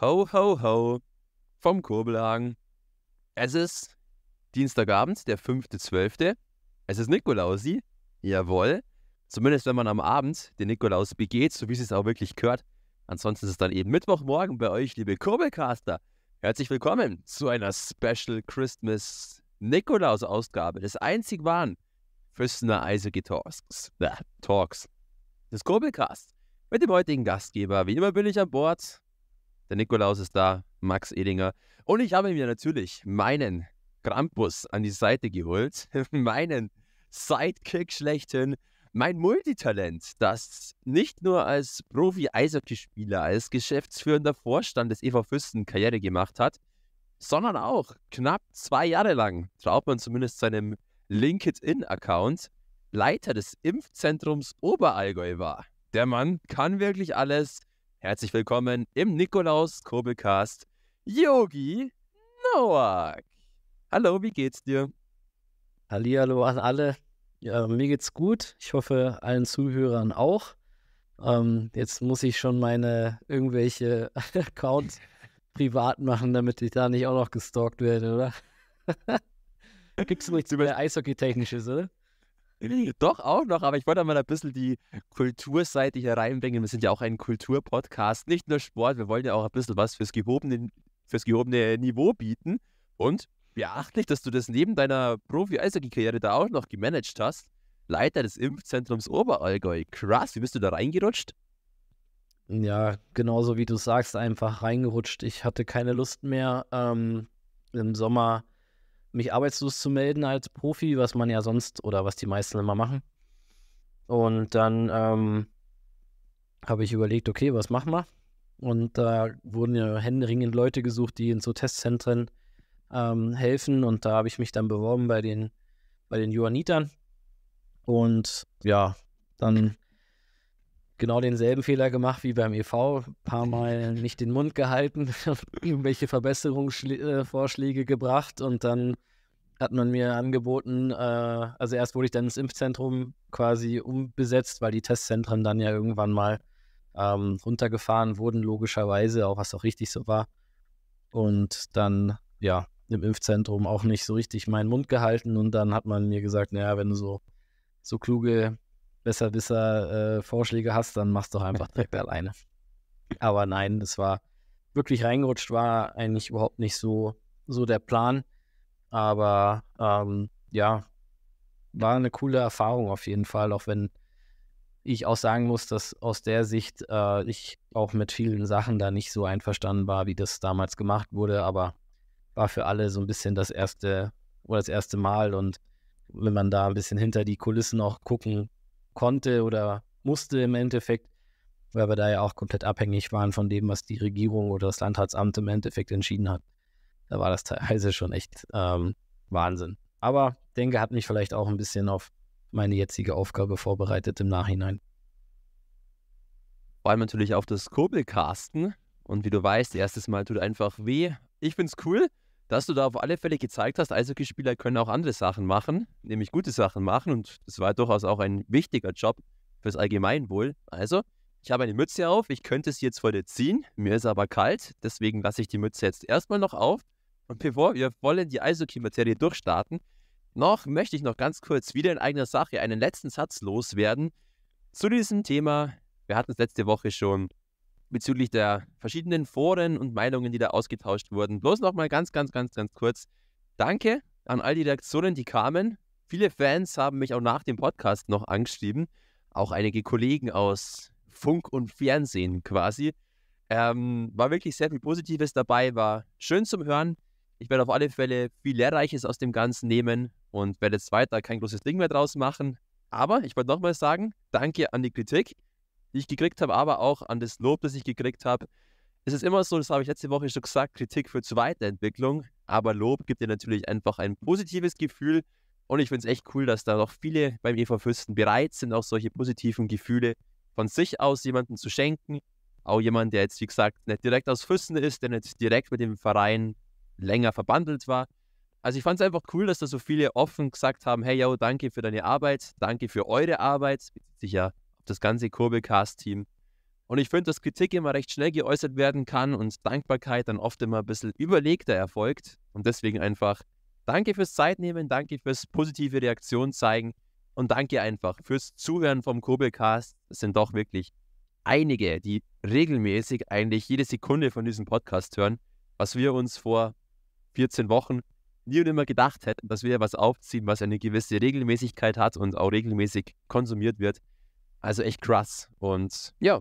Ho, ho, ho vom Kurbelhagen. Es ist Dienstagabend, der 5.12. Es ist Nikolausi. Jawohl. Zumindest wenn man am Abend den Nikolaus begeht, so wie es es auch wirklich gehört. Ansonsten ist es dann eben Mittwochmorgen bei euch, liebe Kurbelcaster. Herzlich willkommen zu einer Special Christmas Nikolaus Ausgabe des einzig wahren Füssener Eisige Talks. Talks. Des Kurbelcasts. Mit dem heutigen Gastgeber. Wie immer bin ich an Bord der Nikolaus ist da, Max Edinger. Und ich habe mir natürlich meinen Krampus an die Seite geholt, meinen Sidekick schlechthin, mein Multitalent, das nicht nur als Profi-Eishockeyspieler, als geschäftsführender Vorstand des EV Füssen Karriere gemacht hat, sondern auch knapp zwei Jahre lang, traut man zumindest seinem LinkedIn-Account, Leiter des Impfzentrums Oberallgäu war. Der Mann kann wirklich alles, Herzlich willkommen im Nikolaus Kurbelcast, Yogi Noak. Hallo, wie geht's dir? Hallihallo an alle. Ja, mir geht's gut. Ich hoffe, allen Zuhörern auch. Ähm, jetzt muss ich schon meine irgendwelche Accounts privat machen, damit ich da nicht auch noch gestalkt werde, oder? Gibt's nichts über Eishockey-Technisches, oder? Doch, auch noch, aber ich wollte mal ein bisschen die Kulturseite hier reinbringen. Wir sind ja auch ein Kulturpodcast, nicht nur Sport. Wir wollen ja auch ein bisschen was fürs gehobene, fürs gehobene Niveau bieten. Und beachtlich, dass du das neben deiner Profi-Eishockey-Karriere da auch noch gemanagt hast. Leiter des Impfzentrums Oberallgäu. Krass, wie bist du da reingerutscht? Ja, genauso wie du sagst, einfach reingerutscht. Ich hatte keine Lust mehr. Ähm, Im Sommer mich arbeitslos zu melden als Profi, was man ja sonst oder was die meisten immer machen. Und dann ähm, habe ich überlegt, okay, was machen wir? Und da wurden ja händeringend Leute gesucht, die in so Testzentren ähm, helfen. Und da habe ich mich dann beworben bei den, bei den Johannitern. Und ja, dann genau denselben Fehler gemacht wie beim EV, ein paar Mal nicht den Mund gehalten, irgendwelche Verbesserungsvorschläge äh, gebracht und dann hat man mir angeboten, äh, also erst wurde ich dann ins Impfzentrum quasi umbesetzt, weil die Testzentren dann ja irgendwann mal ähm, runtergefahren wurden, logischerweise, auch was auch richtig so war. Und dann, ja, im Impfzentrum auch nicht so richtig meinen Mund gehalten und dann hat man mir gesagt, naja, wenn du so, so kluge besser äh, Vorschläge hast, dann machst du einfach direkt alleine. Aber nein, das war wirklich reingerutscht, war eigentlich überhaupt nicht so, so der Plan. Aber ähm, ja, war eine coole Erfahrung auf jeden Fall, auch wenn ich auch sagen muss, dass aus der Sicht äh, ich auch mit vielen Sachen da nicht so einverstanden war, wie das damals gemacht wurde, aber war für alle so ein bisschen das erste oder das erste Mal und wenn man da ein bisschen hinter die Kulissen auch gucken konnte oder musste im Endeffekt, weil wir da ja auch komplett abhängig waren von dem, was die Regierung oder das Landratsamt im Endeffekt entschieden hat. Da war das teilweise schon echt ähm, Wahnsinn. Aber denke, hat mich vielleicht auch ein bisschen auf meine jetzige Aufgabe vorbereitet im Nachhinein. Vor allem natürlich auf das Kurbelcasten. Und wie du weißt, erstes Mal tut einfach weh. Ich find's cool dass du da auf alle Fälle gezeigt hast, Eishockeyspieler können auch andere Sachen machen, nämlich gute Sachen machen. Und es war durchaus auch ein wichtiger Job fürs Allgemeinwohl. Also, ich habe eine Mütze auf, ich könnte sie jetzt vor dir ziehen, mir ist aber kalt, deswegen lasse ich die Mütze jetzt erstmal noch auf. Und bevor wir wollen die Eishockey-Materie durchstarten, noch möchte ich noch ganz kurz wieder in eigener Sache einen letzten Satz loswerden zu diesem Thema. Wir hatten es letzte Woche schon bezüglich der verschiedenen Foren und Meinungen, die da ausgetauscht wurden. Bloß nochmal ganz, ganz, ganz, ganz kurz. Danke an all die Reaktionen, die kamen. Viele Fans haben mich auch nach dem Podcast noch angeschrieben. Auch einige Kollegen aus Funk und Fernsehen quasi. Ähm, war wirklich sehr viel Positives dabei, war schön zum Hören. Ich werde auf alle Fälle viel Lehrreiches aus dem Ganzen nehmen und werde jetzt weiter kein großes Ding mehr draus machen. Aber ich wollte nochmal sagen, danke an die Kritik die ich gekriegt habe, aber auch an das Lob, das ich gekriegt habe. Es ist immer so, das habe ich letzte Woche schon gesagt, Kritik führt zu Weiterentwicklung, aber Lob gibt dir natürlich einfach ein positives Gefühl. Und ich finde es echt cool, dass da noch viele beim EV Fürsten bereit sind, auch solche positiven Gefühle von sich aus jemandem zu schenken. Auch jemand, der jetzt, wie gesagt, nicht direkt aus Fürsten ist, der nicht direkt mit dem Verein länger verbandelt war. Also ich fand es einfach cool, dass da so viele offen gesagt haben, hey, yo, danke für deine Arbeit, danke für eure Arbeit, sicher ja das ganze Kurbelcast-Team. Und ich finde, dass Kritik immer recht schnell geäußert werden kann und Dankbarkeit dann oft immer ein bisschen überlegter erfolgt. Und deswegen einfach danke fürs Zeitnehmen, danke fürs positive Reaktion zeigen und danke einfach fürs Zuhören vom Kurbelcast. Es sind doch wirklich einige, die regelmäßig eigentlich jede Sekunde von diesem Podcast hören, was wir uns vor 14 Wochen nie und immer gedacht hätten, dass wir was aufziehen, was eine gewisse Regelmäßigkeit hat und auch regelmäßig konsumiert wird. Also echt krass. Und ja,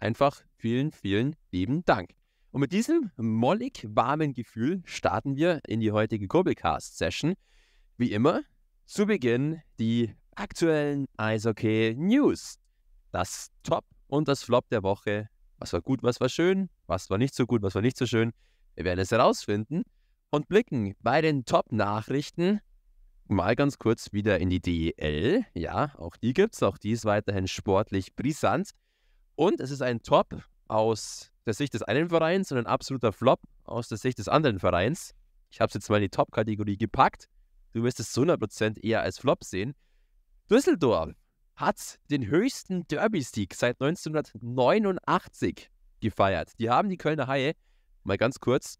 einfach vielen, vielen lieben Dank. Und mit diesem mollig warmen Gefühl starten wir in die heutige Kurbelcast-Session. Wie immer, zu Beginn die aktuellen Eishockey-News. Das Top und das Flop der Woche. Was war gut, was war schön, was war nicht so gut, was war nicht so schön. Wir werden es herausfinden und blicken bei den Top-Nachrichten mal ganz kurz wieder in die DEL. Ja, auch die gibt es. auch die ist weiterhin sportlich brisant. Und es ist ein Top aus der Sicht des einen Vereins und ein absoluter Flop aus der Sicht des anderen Vereins. Ich habe es jetzt mal in die Top-Kategorie gepackt. Du wirst es zu 100% eher als Flop sehen. Düsseldorf hat den höchsten Derby-Sieg seit 1989 gefeiert. Die haben die Kölner Haie, mal ganz kurz,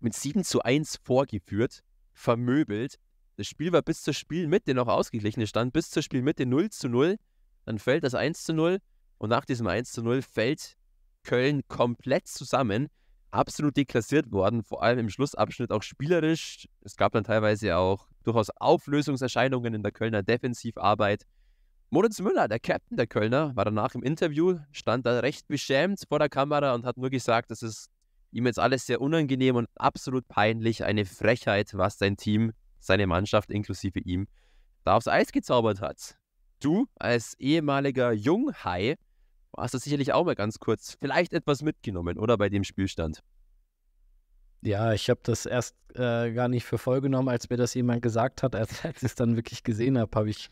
mit 7 zu 1 vorgeführt, vermöbelt, das Spiel war bis zur Spielmitte noch ausgeglichen. Es stand bis zur Spielmitte 0 zu 0. Dann fällt das 1 zu 0. Und nach diesem 1 zu 0 fällt Köln komplett zusammen. Absolut deklassiert worden, vor allem im Schlussabschnitt auch spielerisch. Es gab dann teilweise auch durchaus Auflösungserscheinungen in der Kölner Defensivarbeit. Moritz Müller, der Captain der Kölner, war danach im Interview, stand da recht beschämt vor der Kamera und hat nur gesagt, es ist ihm jetzt alles sehr unangenehm und absolut peinlich, eine Frechheit, was sein Team seine Mannschaft inklusive ihm da aufs Eis gezaubert hat. Du als ehemaliger Junghai hast das sicherlich auch mal ganz kurz vielleicht etwas mitgenommen, oder bei dem Spielstand? Ja, ich habe das erst äh, gar nicht für voll genommen, als mir das jemand gesagt hat. Als, als ich es dann wirklich gesehen habe, habe ich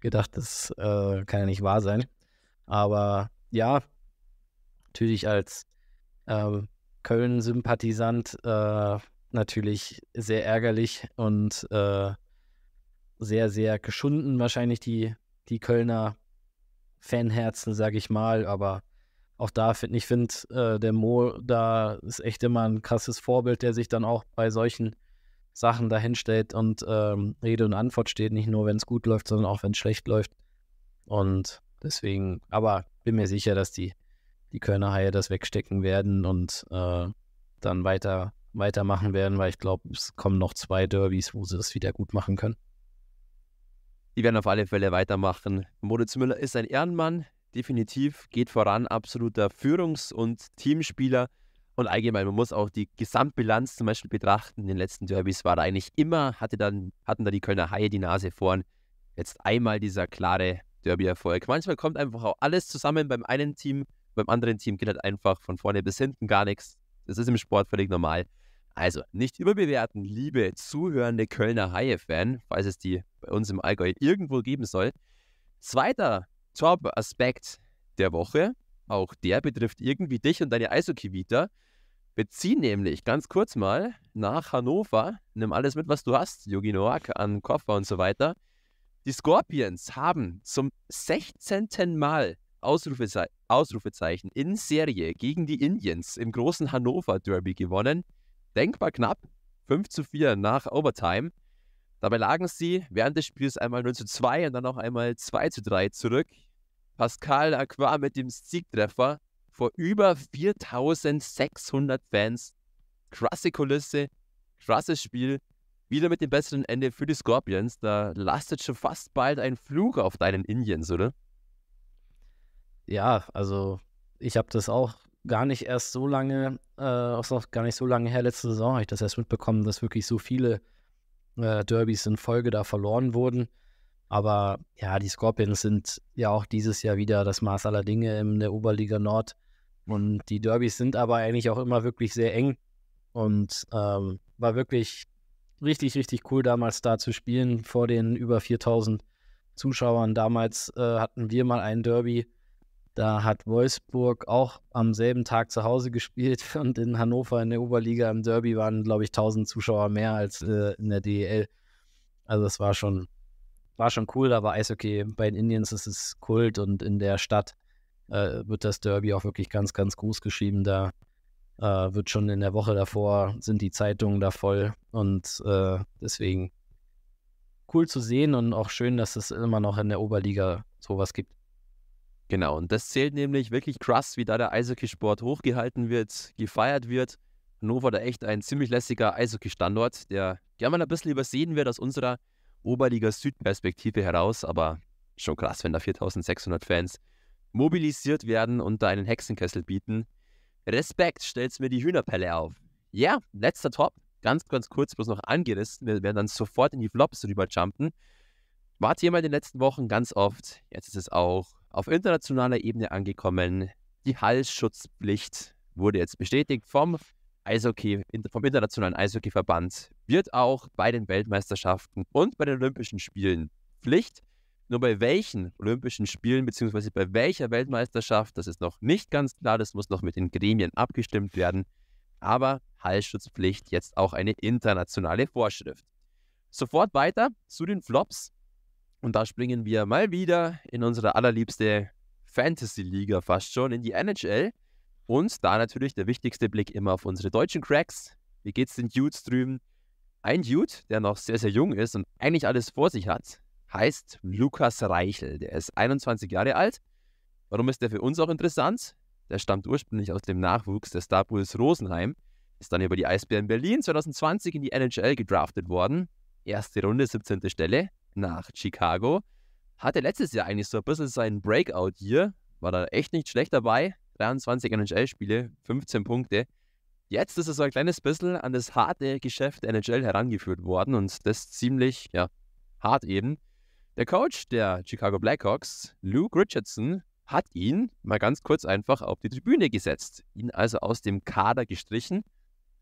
gedacht, das äh, kann ja nicht wahr sein. Aber ja, natürlich als ähm, äh, Köln-Sympathisant natürlich sehr ärgerlich und äh, sehr, sehr geschunden wahrscheinlich die, die Kölner Fanherzen, sage ich mal. Aber auch da finde ich, finde äh, der Mo da ist echt immer ein krasses Vorbild, der sich dann auch bei solchen Sachen dahinstellt und ähm, Rede und Antwort steht, nicht nur wenn es gut läuft, sondern auch wenn es schlecht läuft. Und deswegen, aber bin mir sicher, dass die, die Kölner Haie das wegstecken werden und äh, dann weiter weitermachen werden, weil ich glaube, es kommen noch zwei Derbys, wo sie das wieder gut machen können. Die werden auf alle Fälle weitermachen. Moritz Müller ist ein Ehrenmann, definitiv, geht voran, absoluter Führungs- und Teamspieler. Und allgemein, man muss auch die Gesamtbilanz zum Beispiel betrachten. In den letzten Derbys war er eigentlich immer, hatte dann, hatten da die Kölner Haie die Nase vorn. Jetzt einmal dieser klare Derby-Erfolg. Manchmal kommt einfach auch alles zusammen beim einen Team, beim anderen Team geht halt einfach von vorne bis hinten gar nichts. Das ist im Sport völlig normal. Also nicht überbewerten, liebe zuhörende Kölner Haie-Fan, falls es die bei uns im Allgäu irgendwo geben soll. Zweiter Top-Aspekt der Woche, auch der betrifft irgendwie dich und deine Eishockey-Vita. Wir ziehen nämlich ganz kurz mal nach Hannover, nimm alles mit, was du hast, Yogi Noak an Koffer und so weiter. Die Scorpions haben zum 16. Mal Ausrufeze Ausrufezeichen in Serie gegen die Indians im großen Hannover Derby gewonnen denkbar knapp 5 zu 4 nach Overtime. Dabei lagen sie während des Spiels einmal 0 zu 2 und dann auch einmal 2 zu 3 zurück. Pascal Aqua mit dem Siegtreffer vor über 4600 Fans. Krasse Kulisse, krasses Spiel. Wieder mit dem besseren Ende für die Scorpions. Da lastet schon fast bald ein Flug auf deinen Indians, oder? Ja, also ich habe das auch gar nicht erst so lange, äh, auch noch gar nicht so lange her, letzte Saison habe ich das erst mitbekommen, dass wirklich so viele äh, Derbys in Folge da verloren wurden. Aber ja, die Scorpions sind ja auch dieses Jahr wieder das Maß aller Dinge in der Oberliga Nord. Und die Derbys sind aber eigentlich auch immer wirklich sehr eng. Und ähm, war wirklich richtig, richtig cool damals da zu spielen vor den über 4000 Zuschauern. Damals äh, hatten wir mal ein Derby da hat Wolfsburg auch am selben Tag zu Hause gespielt und in Hannover in der Oberliga im Derby waren, glaube ich, 1000 Zuschauer mehr als äh, in der DEL. Also es war schon, war schon cool, aber Eishockey bei den Indians ist es Kult und in der Stadt äh, wird das Derby auch wirklich ganz, ganz groß geschrieben. Da äh, wird schon in der Woche davor, sind die Zeitungen da voll und äh, deswegen cool zu sehen und auch schön, dass es immer noch in der Oberliga sowas gibt. Genau, und das zählt nämlich wirklich krass, wie da der Eishockeysport hochgehalten wird, gefeiert wird. Hannover da echt ein ziemlich lässiger Eishockey-Standort, der gerne mal ein bisschen übersehen wird aus unserer Oberliga-Süd-Perspektive heraus, aber schon krass, wenn da 4600 Fans mobilisiert werden und da einen Hexenkessel bieten. Respekt, stellst mir die Hühnerpelle auf. Ja, letzter Top, ganz, ganz kurz bloß noch angerissen. Wir werden dann sofort in die Flops rüberjumpen. Wart ihr mal in den letzten Wochen ganz oft, jetzt ist es auch auf internationaler Ebene angekommen. Die Halsschutzpflicht wurde jetzt bestätigt vom Eishockey, vom Internationalen Eishockeyverband. Wird auch bei den Weltmeisterschaften und bei den Olympischen Spielen Pflicht. Nur bei welchen Olympischen Spielen bzw. bei welcher Weltmeisterschaft, das ist noch nicht ganz klar, das muss noch mit den Gremien abgestimmt werden. Aber Halsschutzpflicht jetzt auch eine internationale Vorschrift. Sofort weiter zu den Flops. Und da springen wir mal wieder in unsere allerliebste Fantasy-Liga fast schon, in die NHL. Und da natürlich der wichtigste Blick immer auf unsere deutschen Cracks. Wie geht's den Dudes drüben? Ein Dude, der noch sehr, sehr jung ist und eigentlich alles vor sich hat, heißt Lukas Reichel. Der ist 21 Jahre alt. Warum ist der für uns auch interessant? Der stammt ursprünglich aus dem Nachwuchs der Star Bulls Rosenheim, ist dann über die Eisbären Berlin 2020 in die NHL gedraftet worden. Erste Runde, 17. Stelle, nach Chicago. Hatte letztes Jahr eigentlich so ein bisschen sein Breakout hier. War da echt nicht schlecht dabei. 23 NHL-Spiele, 15 Punkte. Jetzt ist er so ein kleines bisschen an das harte Geschäft der NHL herangeführt worden und das ziemlich, ja, hart eben. Der Coach der Chicago Blackhawks, Luke Richardson, hat ihn mal ganz kurz einfach auf die Tribüne gesetzt, ihn also aus dem Kader gestrichen.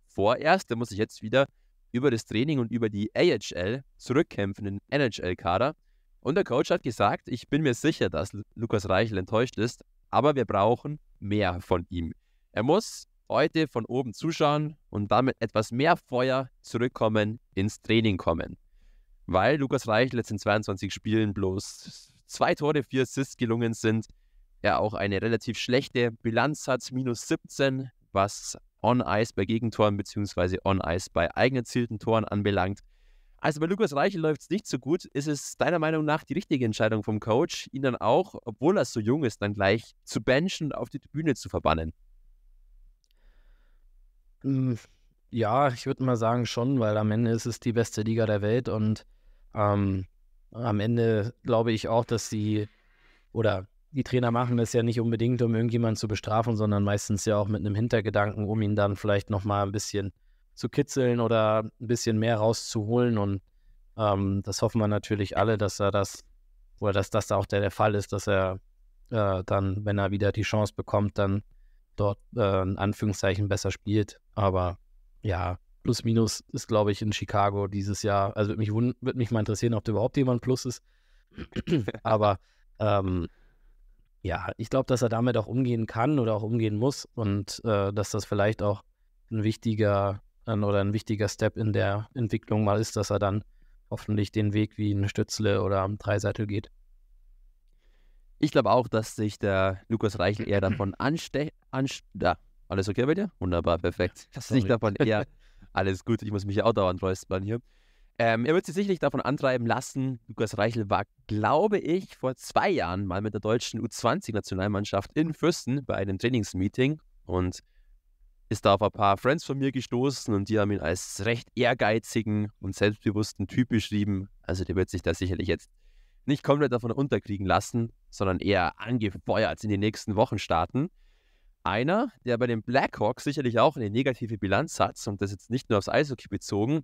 Vorerst, der muss sich jetzt wieder über das Training und über die AHL zurückkämpfenden NHL-Kader. Und der Coach hat gesagt, ich bin mir sicher, dass Lukas Reichel enttäuscht ist, aber wir brauchen mehr von ihm. Er muss heute von oben zuschauen und damit etwas mehr Feuer zurückkommen, ins Training kommen. Weil Lukas Reichel jetzt in 22 Spielen bloß zwei Tore, vier Assists gelungen sind, er auch eine relativ schlechte Bilanz hat, minus 17, was on Ice bei Gegentoren bzw. on Ice bei eigen erzielten Toren anbelangt. Also bei Lukas Reichel läuft es nicht so gut. Ist es deiner Meinung nach die richtige Entscheidung vom Coach, ihn dann auch, obwohl er so jung ist, dann gleich zu benchen und auf die Bühne zu verbannen? Hm, ja, ich würde mal sagen schon, weil am Ende ist es die beste Liga der Welt und ähm, am Ende glaube ich auch, dass sie oder die Trainer machen das ja nicht unbedingt, um irgendjemanden zu bestrafen, sondern meistens ja auch mit einem Hintergedanken, um ihn dann vielleicht nochmal ein bisschen zu kitzeln oder ein bisschen mehr rauszuholen. Und ähm, das hoffen wir natürlich alle, dass er das, oder dass das auch der, der Fall ist, dass er äh, dann, wenn er wieder die Chance bekommt, dann dort äh, in Anführungszeichen besser spielt. Aber ja, plus minus ist, glaube ich, in Chicago dieses Jahr. Also würde mich, würd mich mal interessieren, ob da überhaupt jemand plus ist. Aber ähm, ja, ich glaube, dass er damit auch umgehen kann oder auch umgehen muss und äh, dass das vielleicht auch ein wichtiger äh, oder ein wichtiger Step in der Entwicklung mal ist, dass er dann hoffentlich den Weg wie ein Stützle oder am Dreiseitel geht. Ich glaube auch, dass sich der Lukas Reichel eher davon anstecht. Anste ja, alles okay bei dir? Wunderbar, perfekt. Dass sich davon eher alles gut. Ich muss mich ja auch dauernd räuspern hier. Ähm, er wird sich sicherlich davon antreiben lassen. Lukas Reichel war, glaube ich, vor zwei Jahren mal mit der deutschen U20-Nationalmannschaft in Fürsten bei einem Trainingsmeeting und ist da auf ein paar Friends von mir gestoßen und die haben ihn als recht ehrgeizigen und selbstbewussten Typ beschrieben. Also der wird sich da sicherlich jetzt nicht komplett davon unterkriegen lassen, sondern eher angefeuert in die nächsten Wochen starten. Einer, der bei den Blackhawks sicherlich auch eine negative Bilanz hat und das jetzt nicht nur aufs Eishockey bezogen,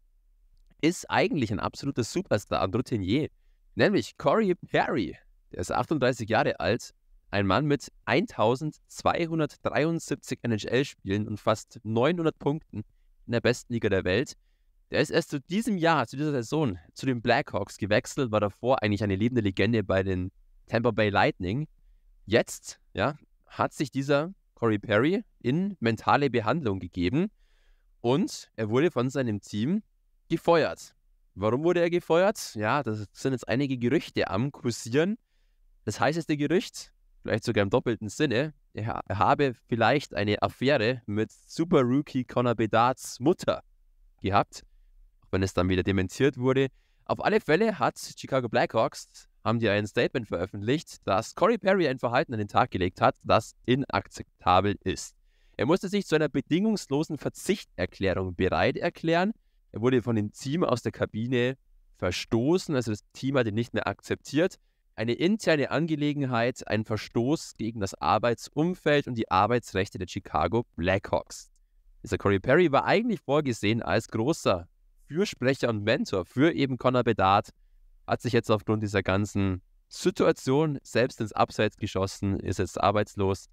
ist eigentlich ein absoluter Superstar, und Routinier, nämlich Corey Perry. Der ist 38 Jahre alt, ein Mann mit 1273 NHL-Spielen und fast 900 Punkten in der besten Liga der Welt. Der ist erst zu diesem Jahr, zu dieser Saison, zu den Blackhawks gewechselt, war davor eigentlich eine lebende Legende bei den Tampa Bay Lightning. Jetzt, ja, hat sich dieser Corey Perry in mentale Behandlung gegeben und er wurde von seinem Team gefeuert. Warum wurde er gefeuert? Ja, das sind jetzt einige Gerüchte am Kursieren. Das heißeste Gerücht, vielleicht sogar im doppelten Sinne, er habe vielleicht eine Affäre mit Super Rookie Connor Bedards Mutter gehabt, auch wenn es dann wieder dementiert wurde. Auf alle Fälle hat Chicago Blackhawks haben die ein Statement veröffentlicht, dass Corey Perry ein Verhalten an den Tag gelegt hat, das inakzeptabel ist. Er musste sich zu einer bedingungslosen Verzichterklärung bereit erklären er wurde von dem Team aus der Kabine verstoßen, also das Team hat ihn nicht mehr akzeptiert. Eine interne Angelegenheit, ein Verstoß gegen das Arbeitsumfeld und die Arbeitsrechte der Chicago Blackhawks. Dieser Corey Perry war eigentlich vorgesehen als großer Fürsprecher und Mentor für eben Connor Bedard, hat sich jetzt aufgrund dieser ganzen Situation selbst ins Abseits geschossen, ist jetzt arbeitslos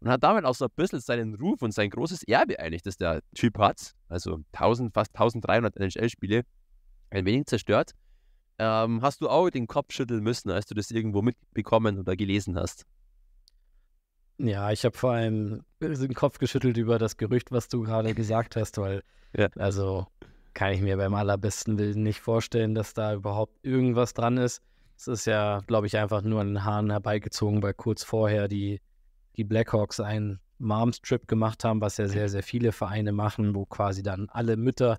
und hat damit auch so ein bisschen seinen Ruf und sein großes Erbe eigentlich, das der Typ hat, also 1000, fast 1300 NHL-Spiele, ein wenig zerstört. Ähm, hast du auch den Kopf schütteln müssen, als du das irgendwo mitbekommen oder gelesen hast? Ja, ich habe vor allem den Kopf geschüttelt über das Gerücht, was du gerade gesagt hast, weil ja. also kann ich mir beim allerbesten Willen nicht vorstellen, dass da überhaupt irgendwas dran ist. Es ist ja, glaube ich, einfach nur an den Haaren herbeigezogen, weil kurz vorher die die Blackhawks einen Moms-Trip gemacht haben, was ja sehr, sehr viele Vereine machen, wo quasi dann alle Mütter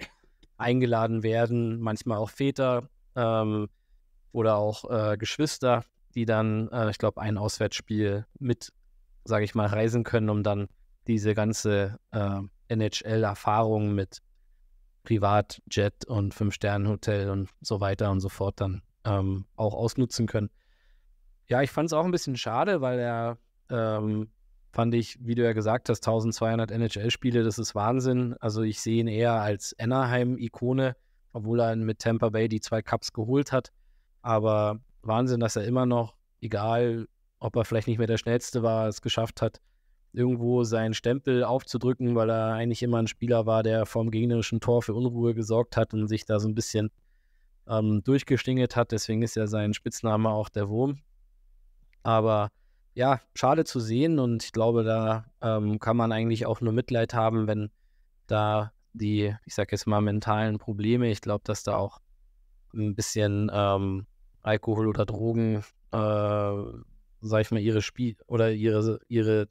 eingeladen werden, manchmal auch Väter ähm, oder auch äh, Geschwister, die dann, äh, ich glaube, ein Auswärtsspiel mit, sage ich mal, reisen können, um dann diese ganze äh, NHL-Erfahrung mit Privatjet und Fünf-Sterne-Hotel und so weiter und so fort dann ähm, auch ausnutzen können. Ja, ich fand es auch ein bisschen schade, weil er ähm, fand ich, wie du ja gesagt hast, 1200 NHL-Spiele, das ist Wahnsinn. Also ich sehe ihn eher als Anaheim-Ikone, obwohl er mit Tampa Bay die zwei Cups geholt hat. Aber Wahnsinn, dass er immer noch, egal ob er vielleicht nicht mehr der Schnellste war, es geschafft hat, irgendwo seinen Stempel aufzudrücken, weil er eigentlich immer ein Spieler war, der vom gegnerischen Tor für Unruhe gesorgt hat und sich da so ein bisschen ähm, durchgeschlingelt hat. Deswegen ist ja sein Spitzname auch der Wurm. Aber ja, schade zu sehen und ich glaube, da ähm, kann man eigentlich auch nur Mitleid haben, wenn da die, ich sag jetzt mal, mentalen Probleme, ich glaube, dass da auch ein bisschen ähm, Alkohol oder Drogen, äh, sag ich mal, ihre Spiel oder ihre, ihre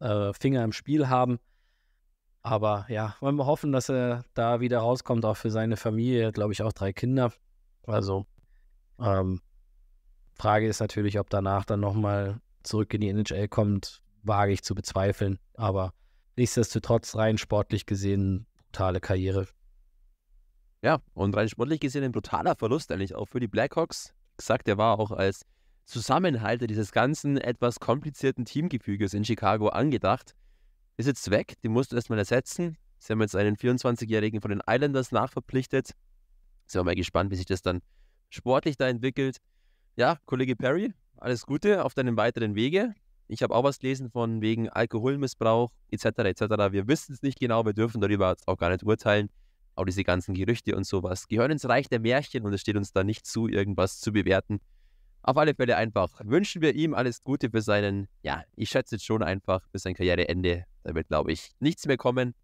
äh, Finger im Spiel haben. Aber ja, wollen wir hoffen, dass er da wieder rauskommt, auch für seine Familie, glaube ich, auch drei Kinder. Also, ähm, Frage ist natürlich, ob danach dann nochmal zurück in die NHL kommt, wage ich zu bezweifeln. Aber nichtsdestotrotz rein sportlich gesehen brutale Karriere. Ja, und rein sportlich gesehen ein brutaler Verlust eigentlich auch für die Blackhawks. Gesagt, er war auch als Zusammenhalter dieses ganzen etwas komplizierten Teamgefüges in Chicago angedacht. Ist jetzt weg, die musst du erstmal ersetzen. Sie haben jetzt einen 24-Jährigen von den Islanders nachverpflichtet. Sind wir mal gespannt, wie sich das dann sportlich da entwickelt. Ja, Kollege Perry, alles Gute auf deinem weiteren Wege. Ich habe auch was gelesen von wegen Alkoholmissbrauch etc. etc. Wir wissen es nicht genau, wir dürfen darüber auch gar nicht urteilen. Auch diese ganzen Gerüchte und sowas gehören ins Reich der Märchen und es steht uns da nicht zu, irgendwas zu bewerten. Auf alle Fälle einfach wünschen wir ihm alles Gute für seinen, ja, ich schätze jetzt schon einfach, für sein Karriereende. Da wird, glaube ich, nichts mehr kommen.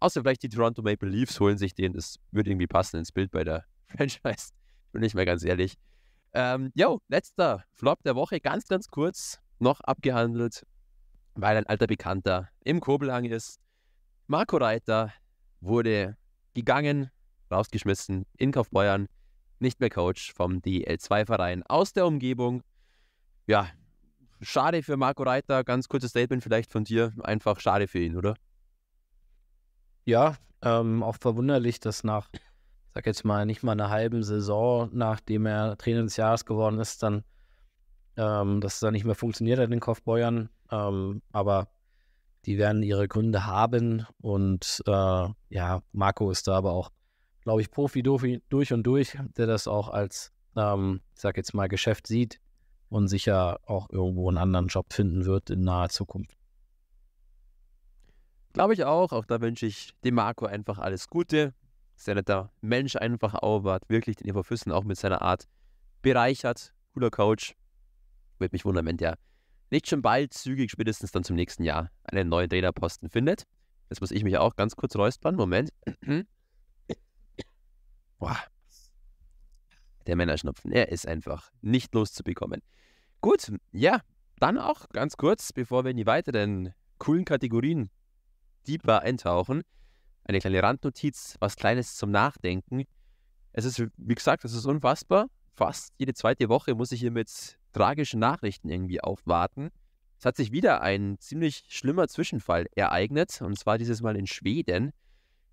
Außer vielleicht die Toronto Maple Leafs holen sich den. Das würde irgendwie passen ins Bild bei der Franchise, bin ich mal ganz ehrlich. Ähm, letzter Flop der Woche, ganz, ganz kurz noch abgehandelt, weil ein alter Bekannter im Kobelang ist. Marco Reiter wurde gegangen, rausgeschmissen in Kaufbeuern, nicht mehr Coach vom DL2-Verein aus der Umgebung. Ja, schade für Marco Reiter. Ganz kurzes Statement vielleicht von dir. Einfach schade für ihn, oder? Ja, ähm, auch verwunderlich, dass nach sag jetzt mal, nicht mal eine halben Saison, nachdem er Trainer des Jahres geworden ist, dann, ähm, dass es dann nicht mehr funktioniert hat in den Kopfbeuern. Ähm, aber die werden ihre Gründe haben. Und äh, ja, Marco ist da aber auch, glaube ich, Profi durch und durch, der das auch als, ähm, ich sag jetzt mal, Geschäft sieht und sicher auch irgendwo einen anderen Job finden wird in naher Zukunft. Glaube ich auch. Auch da wünsche ich dem Marco einfach alles Gute. Sehr netter Mensch einfach, aber hat wirklich den Evo Füssen auch mit seiner Art bereichert. Cooler Coach. Würde mich wundern, wenn der nicht schon bald, zügig, spätestens dann zum nächsten Jahr, einen neuen Trainerposten findet. Jetzt muss ich mich auch ganz kurz räuspern. Moment. Boah. Der Männerschnupfen, er ist einfach nicht loszubekommen. Gut, ja, dann auch ganz kurz, bevor wir in die weiteren coolen Kategorien deeper eintauchen, eine kleine Randnotiz, was Kleines zum Nachdenken. Es ist, wie gesagt, es ist unfassbar. Fast jede zweite Woche muss ich hier mit tragischen Nachrichten irgendwie aufwarten. Es hat sich wieder ein ziemlich schlimmer Zwischenfall ereignet, und zwar dieses Mal in Schweden.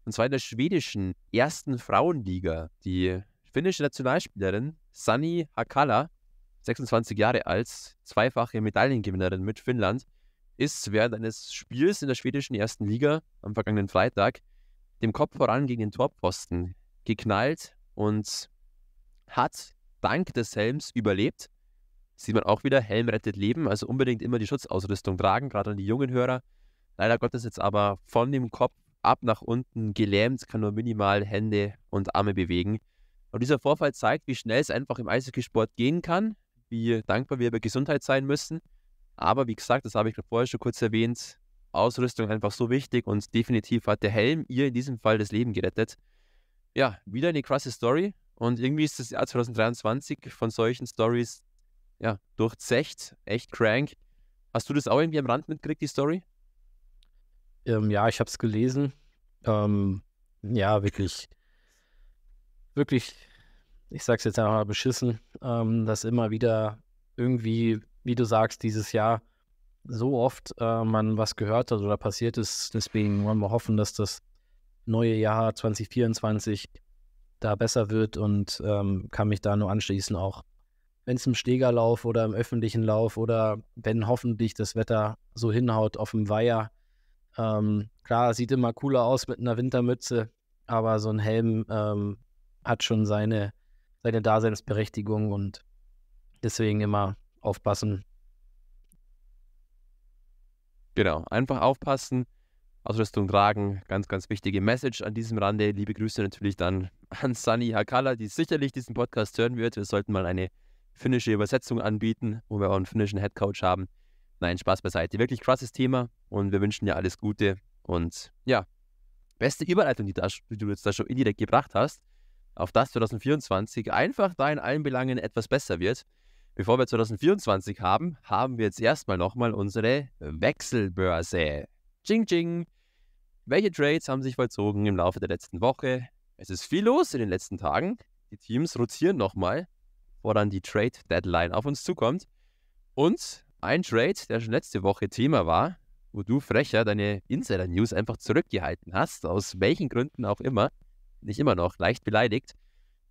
Und zwar in der schwedischen ersten Frauenliga. Die finnische Nationalspielerin Sani Hakala, 26 Jahre alt, zweifache Medaillengewinnerin mit Finnland, ist während eines Spiels in der schwedischen ersten Liga am vergangenen Freitag dem Kopf voran gegen den Torpfosten geknallt und hat dank des Helms überlebt. Sieht man auch wieder, Helm rettet Leben, also unbedingt immer die Schutzausrüstung tragen, gerade an die jungen Hörer. Leider Gottes jetzt aber von dem Kopf ab nach unten gelähmt, kann nur minimal Hände und Arme bewegen. Und dieser Vorfall zeigt, wie schnell es einfach im Eishockeysport gehen kann, wie dankbar wir über Gesundheit sein müssen. Aber wie gesagt, das habe ich vorher schon kurz erwähnt, Ausrüstung einfach so wichtig und definitiv hat der Helm ihr in diesem Fall das Leben gerettet. Ja, wieder eine krasse Story und irgendwie ist das Jahr 2023 von solchen Stories ja, durchzecht, echt crank. Hast du das auch irgendwie am Rand mitgekriegt, die Story? Ähm, ja, ich habe es gelesen. Ähm, ja, wirklich, wirklich, ich sag's jetzt einfach mal beschissen, ähm, dass immer wieder irgendwie, wie du sagst, dieses Jahr so oft äh, man was gehört hat oder passiert ist. Deswegen wollen wir hoffen, dass das neue Jahr 2024 da besser wird und ähm, kann mich da nur anschließen, auch wenn es im Stegerlauf oder im öffentlichen Lauf oder wenn hoffentlich das Wetter so hinhaut auf dem Weiher. Ähm, klar, sieht immer cooler aus mit einer Wintermütze, aber so ein Helm ähm, hat schon seine, seine Daseinsberechtigung und deswegen immer aufpassen, Genau, einfach aufpassen. Ausrüstung also, tragen, ganz, ganz wichtige Message an diesem Rande. Liebe Grüße natürlich dann an Sunny Hakala, die sicherlich diesen Podcast hören wird. Wir sollten mal eine finnische Übersetzung anbieten, wo wir auch einen finnischen Headcoach haben. Nein, Spaß beiseite. Wirklich krasses Thema und wir wünschen dir alles Gute. Und ja, beste Überleitung, die, du jetzt da schon indirekt gebracht hast, auf das 2024 einfach da in allen Belangen etwas besser wird. Bevor wir 2024 haben, haben wir jetzt erstmal nochmal unsere Wechselbörse. Ching, ching. Welche Trades haben sich vollzogen im Laufe der letzten Woche? Es ist viel los in den letzten Tagen. Die Teams rotieren nochmal, bevor dann die Trade-Deadline auf uns zukommt. Und ein Trade, der schon letzte Woche Thema war, wo du frecher deine Insider-News einfach zurückgehalten hast, aus welchen Gründen auch immer, nicht immer noch leicht beleidigt.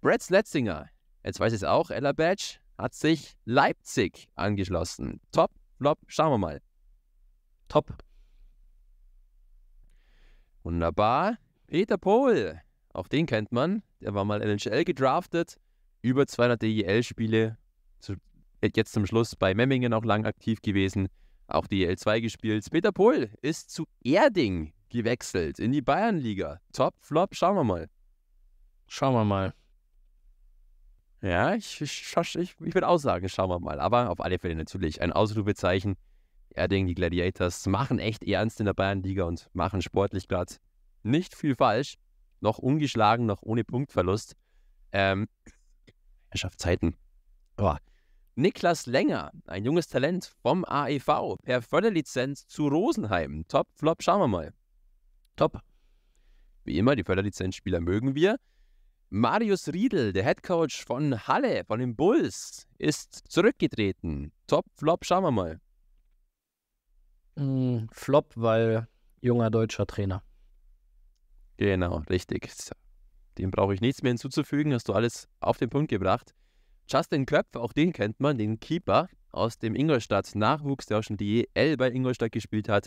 Brett Sletzinger, jetzt weiß ich es auch, Ella Badge, hat sich Leipzig angeschlossen. Top, flop, schauen wir mal. Top. Wunderbar. Peter Pohl, auch den kennt man. Der war mal NHL gedraftet, über 200 DEL-Spiele, jetzt zum Schluss bei Memmingen auch lang aktiv gewesen, auch DEL e 2 gespielt. Peter Pohl ist zu Erding gewechselt in die Bayernliga. Top, flop, schauen wir mal. Schauen wir mal. Ja, ich, ich, ich, ich bin Aussagen, schauen wir mal. Aber auf alle Fälle natürlich ein Ausrufezeichen. Erding, die Gladiators machen echt ernst in der Bayernliga und machen sportlich gerade nicht viel falsch. Noch ungeschlagen, noch ohne Punktverlust. Ähm, er schafft Zeiten. Oh. Niklas Länger, ein junges Talent vom AEV, per Förderlizenz zu Rosenheim. Top, Flop, schauen wir mal. Top. Wie immer, die Förderlizenzspieler mögen wir. Marius Riedel, der Head Coach von Halle, von den Bulls, ist zurückgetreten. Top, Flop, schauen wir mal. Mm, Flop, weil junger deutscher Trainer. Genau, richtig. Dem brauche ich nichts mehr hinzuzufügen, hast du alles auf den Punkt gebracht. Justin Köpf, auch den kennt man, den Keeper aus dem Ingolstadt Nachwuchs, der auch schon die EL bei Ingolstadt gespielt hat.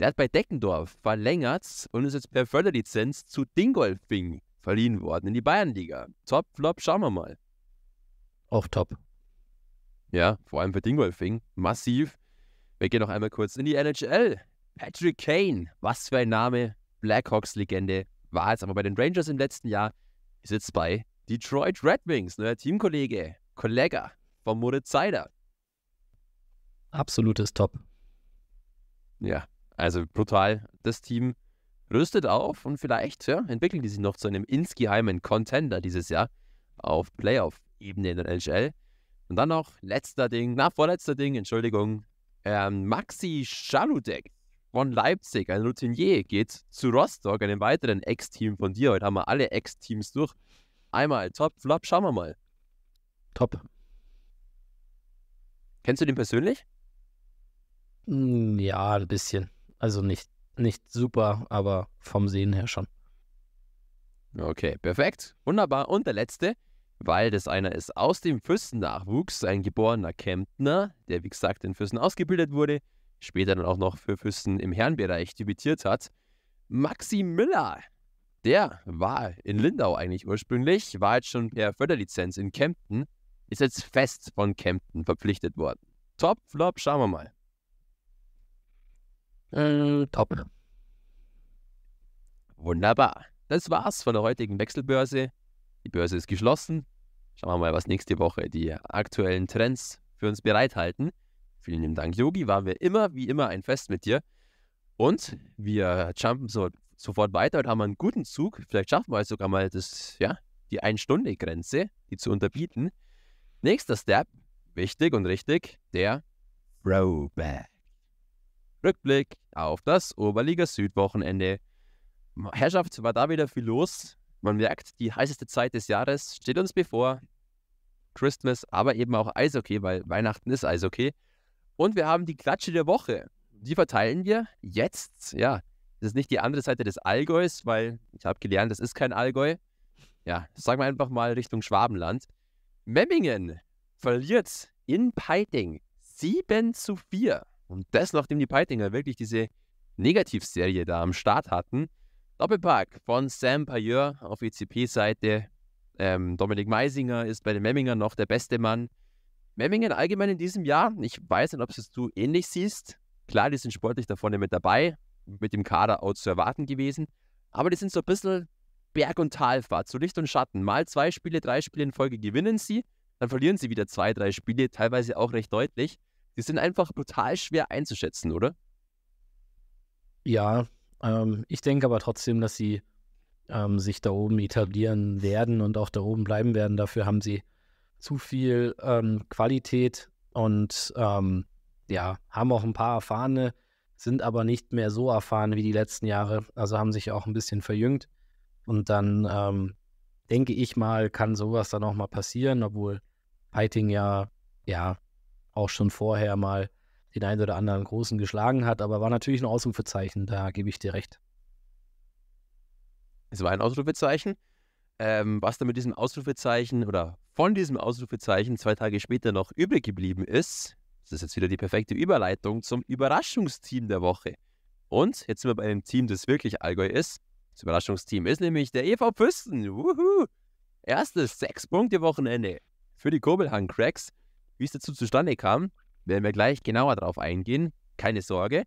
Der hat bei Deckendorf verlängert und ist jetzt per Förderlizenz zu Dingolfing verliehen worden in die Bayernliga. Top, Flop, schauen wir mal. Auch top. Ja, vor allem für Dingolfing. Massiv. Wir gehen noch einmal kurz in die NHL. Patrick Kane, was für ein Name. Blackhawks-Legende. War jetzt aber bei den Rangers im letzten Jahr. Ist jetzt bei Detroit Red Wings. Neuer Teamkollege, Kollege von Moritz Seider. Absolutes Top. Ja, also brutal. Das Team rüstet auf und vielleicht ja, entwickeln die sich noch zu einem insgeheimen Contender dieses Jahr auf Playoff-Ebene in der NHL. Und dann noch letzter Ding, na, vorletzter Ding, Entschuldigung. Ähm, Maxi Schaludek von Leipzig, ein Routinier, geht zu Rostock, einem weiteren Ex-Team von dir. Heute haben wir alle Ex-Teams durch. Einmal top, flop, schauen wir mal. Top. Kennst du den persönlich? Hm, ja, ein bisschen. Also nicht nicht super, aber vom Sehen her schon. Okay, perfekt. Wunderbar. Und der letzte, weil das einer ist aus dem Füssen-Nachwuchs, ein geborener Kemptner, der wie gesagt in Füssen ausgebildet wurde, später dann auch noch für Füssen im Herrenbereich debütiert hat. Maxi Müller, der war in Lindau eigentlich ursprünglich, war jetzt schon per Förderlizenz in Kempten, ist jetzt fest von Kempten verpflichtet worden. Top, Flop, schauen wir mal. Mm, top. Wunderbar. Das war's von der heutigen Wechselbörse. Die Börse ist geschlossen. Schauen wir mal, was nächste Woche die aktuellen Trends für uns bereithalten. Vielen lieben Dank, Yogi. Waren wir immer, wie immer, ein Fest mit dir. Und wir jumpen so, sofort weiter und haben einen guten Zug. Vielleicht schaffen wir sogar mal das, ja, die Ein-Stunde-Grenze, die zu unterbieten. Nächster Step, wichtig und richtig, der Throwback. Rückblick auf das Oberliga Südwochenende. Herrschaft, war da wieder viel los. Man merkt, die heißeste Zeit des Jahres steht uns bevor. Christmas, aber eben auch Eishockey, weil Weihnachten ist Eishockey. Und wir haben die Klatsche der Woche. Die verteilen wir jetzt. Ja, das ist nicht die andere Seite des Allgäus, weil ich habe gelernt, das ist kein Allgäu. Ja, sagen wir einfach mal Richtung Schwabenland. Memmingen verliert in Peiting 7 zu 4 und das, nachdem die Peitinger wirklich diese Negativserie da am Start hatten. Doppelpack von Sam Payeur auf ECP-Seite. Ähm, Dominik Meisinger ist bei den Memmingern noch der beste Mann. Memmingen allgemein in diesem Jahr, ich weiß nicht, ob es du ähnlich siehst. Klar, die sind sportlich da vorne mit dabei, mit dem Kader auch zu erwarten gewesen. Aber die sind so ein bisschen Berg- und Talfahrt, so Licht und Schatten. Mal zwei Spiele, drei Spiele in Folge gewinnen sie, dann verlieren sie wieder zwei, drei Spiele, teilweise auch recht deutlich die sind einfach total schwer einzuschätzen, oder? Ja, ähm, ich denke aber trotzdem, dass sie ähm, sich da oben etablieren werden und auch da oben bleiben werden. Dafür haben sie zu viel ähm, Qualität und ähm, ja, haben auch ein paar erfahrene, sind aber nicht mehr so erfahren wie die letzten Jahre. Also haben sich auch ein bisschen verjüngt. Und dann ähm, denke ich mal, kann sowas dann auch mal passieren, obwohl Piting ja, ja, auch schon vorher mal den einen oder anderen Großen geschlagen hat, aber war natürlich ein Ausrufezeichen, da gebe ich dir recht. Es war ein Ausrufezeichen. Ähm, was dann mit diesem Ausrufezeichen oder von diesem Ausrufezeichen zwei Tage später noch übrig geblieben ist, das ist jetzt wieder die perfekte Überleitung zum Überraschungsteam der Woche. Und jetzt sind wir bei einem Team, das wirklich Allgäu ist. Das Überraschungsteam ist nämlich der EV Püsten. Wuhu! Erstes Sechs-Punkte-Wochenende für die Kobelhang Cracks. Wie es dazu zustande kam, werden wir gleich genauer darauf eingehen. Keine Sorge.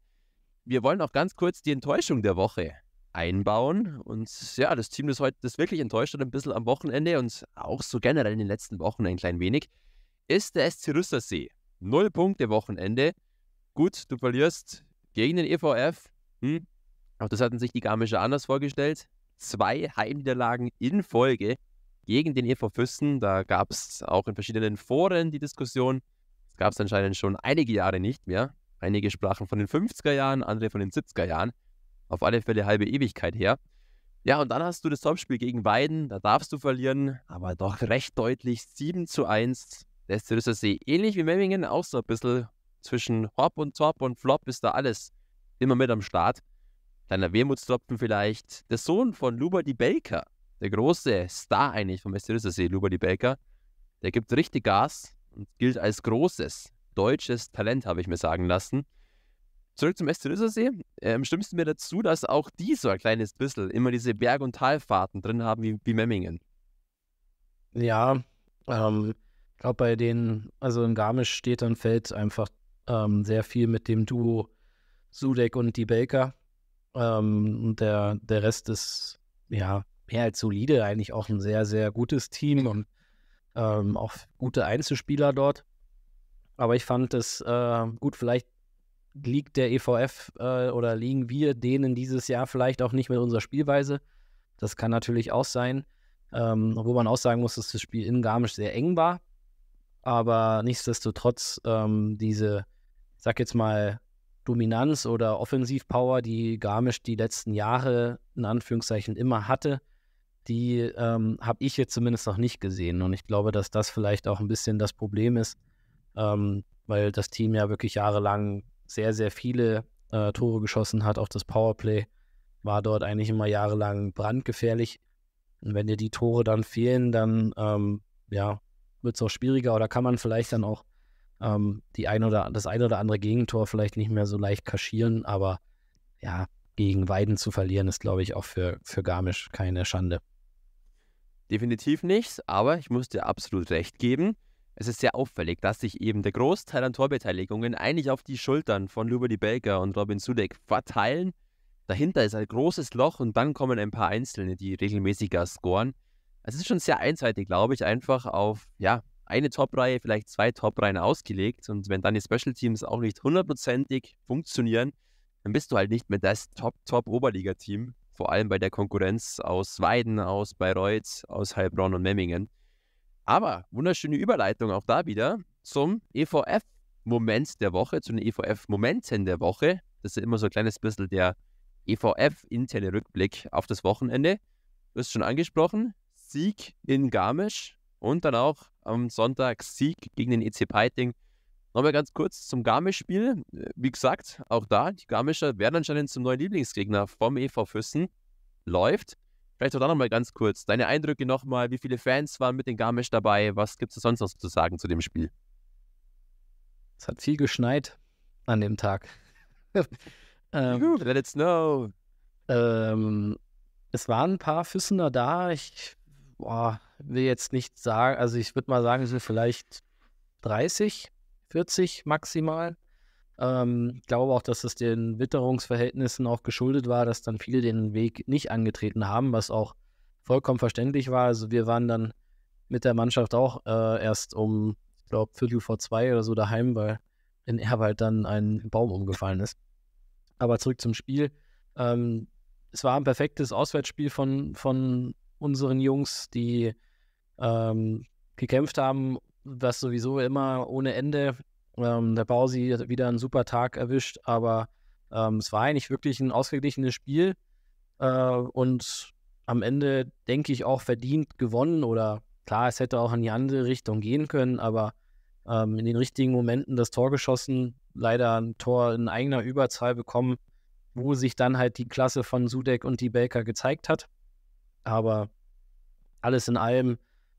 Wir wollen auch ganz kurz die Enttäuschung der Woche einbauen. Und ja, das Team, das heute das wirklich enttäuscht hat, ein bisschen am Wochenende und auch so generell in den letzten Wochen ein klein wenig, ist der SC Rüstersee. Null Punkte Wochenende. Gut, du verlierst gegen den EVF. Hm. Auch das hatten sich die Garmischer anders vorgestellt. Zwei Heimniederlagen in Folge gegen den EV Füssen. Da gab es auch in verschiedenen Foren die Diskussion. Das gab es anscheinend schon einige Jahre nicht mehr. Einige sprachen von den 50er Jahren, andere von den 70er Jahren. Auf alle Fälle halbe Ewigkeit her. Ja, und dann hast du das Topspiel gegen Weiden. Da darfst du verlieren, aber doch recht deutlich 7 zu 1. Der Stürzer See, ähnlich wie Memmingen, auch so ein bisschen zwischen Hop und Top und Flop ist da alles immer mit am Start. Kleiner Wehmutstropfen vielleicht. Der Sohn von Luba die Belker der große Star eigentlich vom Luba die Baker, der gibt richtig Gas und gilt als großes deutsches Talent, habe ich mir sagen lassen. Zurück zum Westerissersee. Ähm, stimmst du mir dazu, dass auch die so ein kleines bisschen immer diese Berg- und Talfahrten drin haben wie, wie Memmingen? Ja, ähm, ich glaube, bei den, also in Garmisch steht dann fällt einfach ähm, sehr viel mit dem Duo Sudek und die Belka. Ähm, und der, der Rest ist, ja, mehr als solide, eigentlich auch ein sehr, sehr gutes Team und ähm, auch gute Einzelspieler dort. Aber ich fand es äh, gut, vielleicht liegt der EVF äh, oder liegen wir denen dieses Jahr vielleicht auch nicht mit unserer Spielweise. Das kann natürlich auch sein. Ähm, obwohl man auch sagen muss, dass das Spiel in Garmisch sehr eng war. Aber nichtsdestotrotz ähm, diese, ich sag jetzt mal, Dominanz oder Offensivpower, die Garmisch die letzten Jahre in Anführungszeichen immer hatte, die ähm, habe ich jetzt zumindest noch nicht gesehen. Und ich glaube, dass das vielleicht auch ein bisschen das Problem ist, ähm, weil das Team ja wirklich jahrelang sehr, sehr viele äh, Tore geschossen hat. Auch das Powerplay war dort eigentlich immer jahrelang brandgefährlich. Und wenn dir die Tore dann fehlen, dann ähm, ja, wird es auch schwieriger oder kann man vielleicht dann auch ähm, die ein oder, das ein oder andere Gegentor vielleicht nicht mehr so leicht kaschieren. Aber ja, gegen Weiden zu verlieren, ist, glaube ich, auch für, für Garmisch keine Schande. Definitiv nichts, aber ich muss dir absolut recht geben. Es ist sehr auffällig, dass sich eben der Großteil an Torbeteiligungen eigentlich auf die Schultern von Liberty Baker und Robin Sudek verteilen. Dahinter ist ein großes Loch und dann kommen ein paar Einzelne, die regelmäßiger scoren. Es ist schon sehr einseitig, glaube ich, einfach auf ja, eine Top-Reihe, vielleicht zwei Top-Reihen ausgelegt. Und wenn dann die Special Teams auch nicht hundertprozentig funktionieren, dann bist du halt nicht mehr das Top-Top-Oberliga-Team, vor allem bei der Konkurrenz aus Weiden, aus Bayreuth, aus Heilbronn und Memmingen. Aber wunderschöne Überleitung auch da wieder zum EVF-Moment der Woche, zu den EVF-Momenten der Woche. Das ist ja immer so ein kleines bisschen der EVF-interne Rückblick auf das Wochenende. Du hast schon angesprochen, Sieg in Garmisch und dann auch am Sonntag Sieg gegen den EC Piting Nochmal ganz kurz zum Garmisch-Spiel. Wie gesagt, auch da, die Garmischer werden anscheinend zum neuen Lieblingsgegner vom EV Füssen. Läuft. Vielleicht auch da nochmal ganz kurz. Deine Eindrücke nochmal, wie viele Fans waren mit den Garmisch dabei? Was gibt es sonst noch zu sagen zu dem Spiel? Es hat viel geschneit an dem Tag. ähm, Let it snow. Ähm, es waren ein paar Füssener da. Ich boah, will jetzt nicht sagen, also ich würde mal sagen, es sind vielleicht 30, 40 maximal. Ähm, ich glaube auch, dass es den Witterungsverhältnissen auch geschuldet war, dass dann viele den Weg nicht angetreten haben, was auch vollkommen verständlich war. Also wir waren dann mit der Mannschaft auch äh, erst um, ich glaube, Viertel vor zwei oder so daheim, weil in Erwald dann ein Baum umgefallen ist. Aber zurück zum Spiel. Ähm, es war ein perfektes Auswärtsspiel von, von unseren Jungs, die ähm, gekämpft haben, was sowieso immer ohne Ende. Ähm, der Bausi hat wieder einen super Tag erwischt, aber ähm, es war eigentlich wirklich ein ausgeglichenes Spiel äh, und am Ende denke ich auch verdient gewonnen oder klar, es hätte auch in die andere Richtung gehen können, aber ähm, in den richtigen Momenten das Tor geschossen, leider ein Tor in eigener Überzahl bekommen, wo sich dann halt die Klasse von Sudek und die Belka gezeigt hat. Aber alles in allem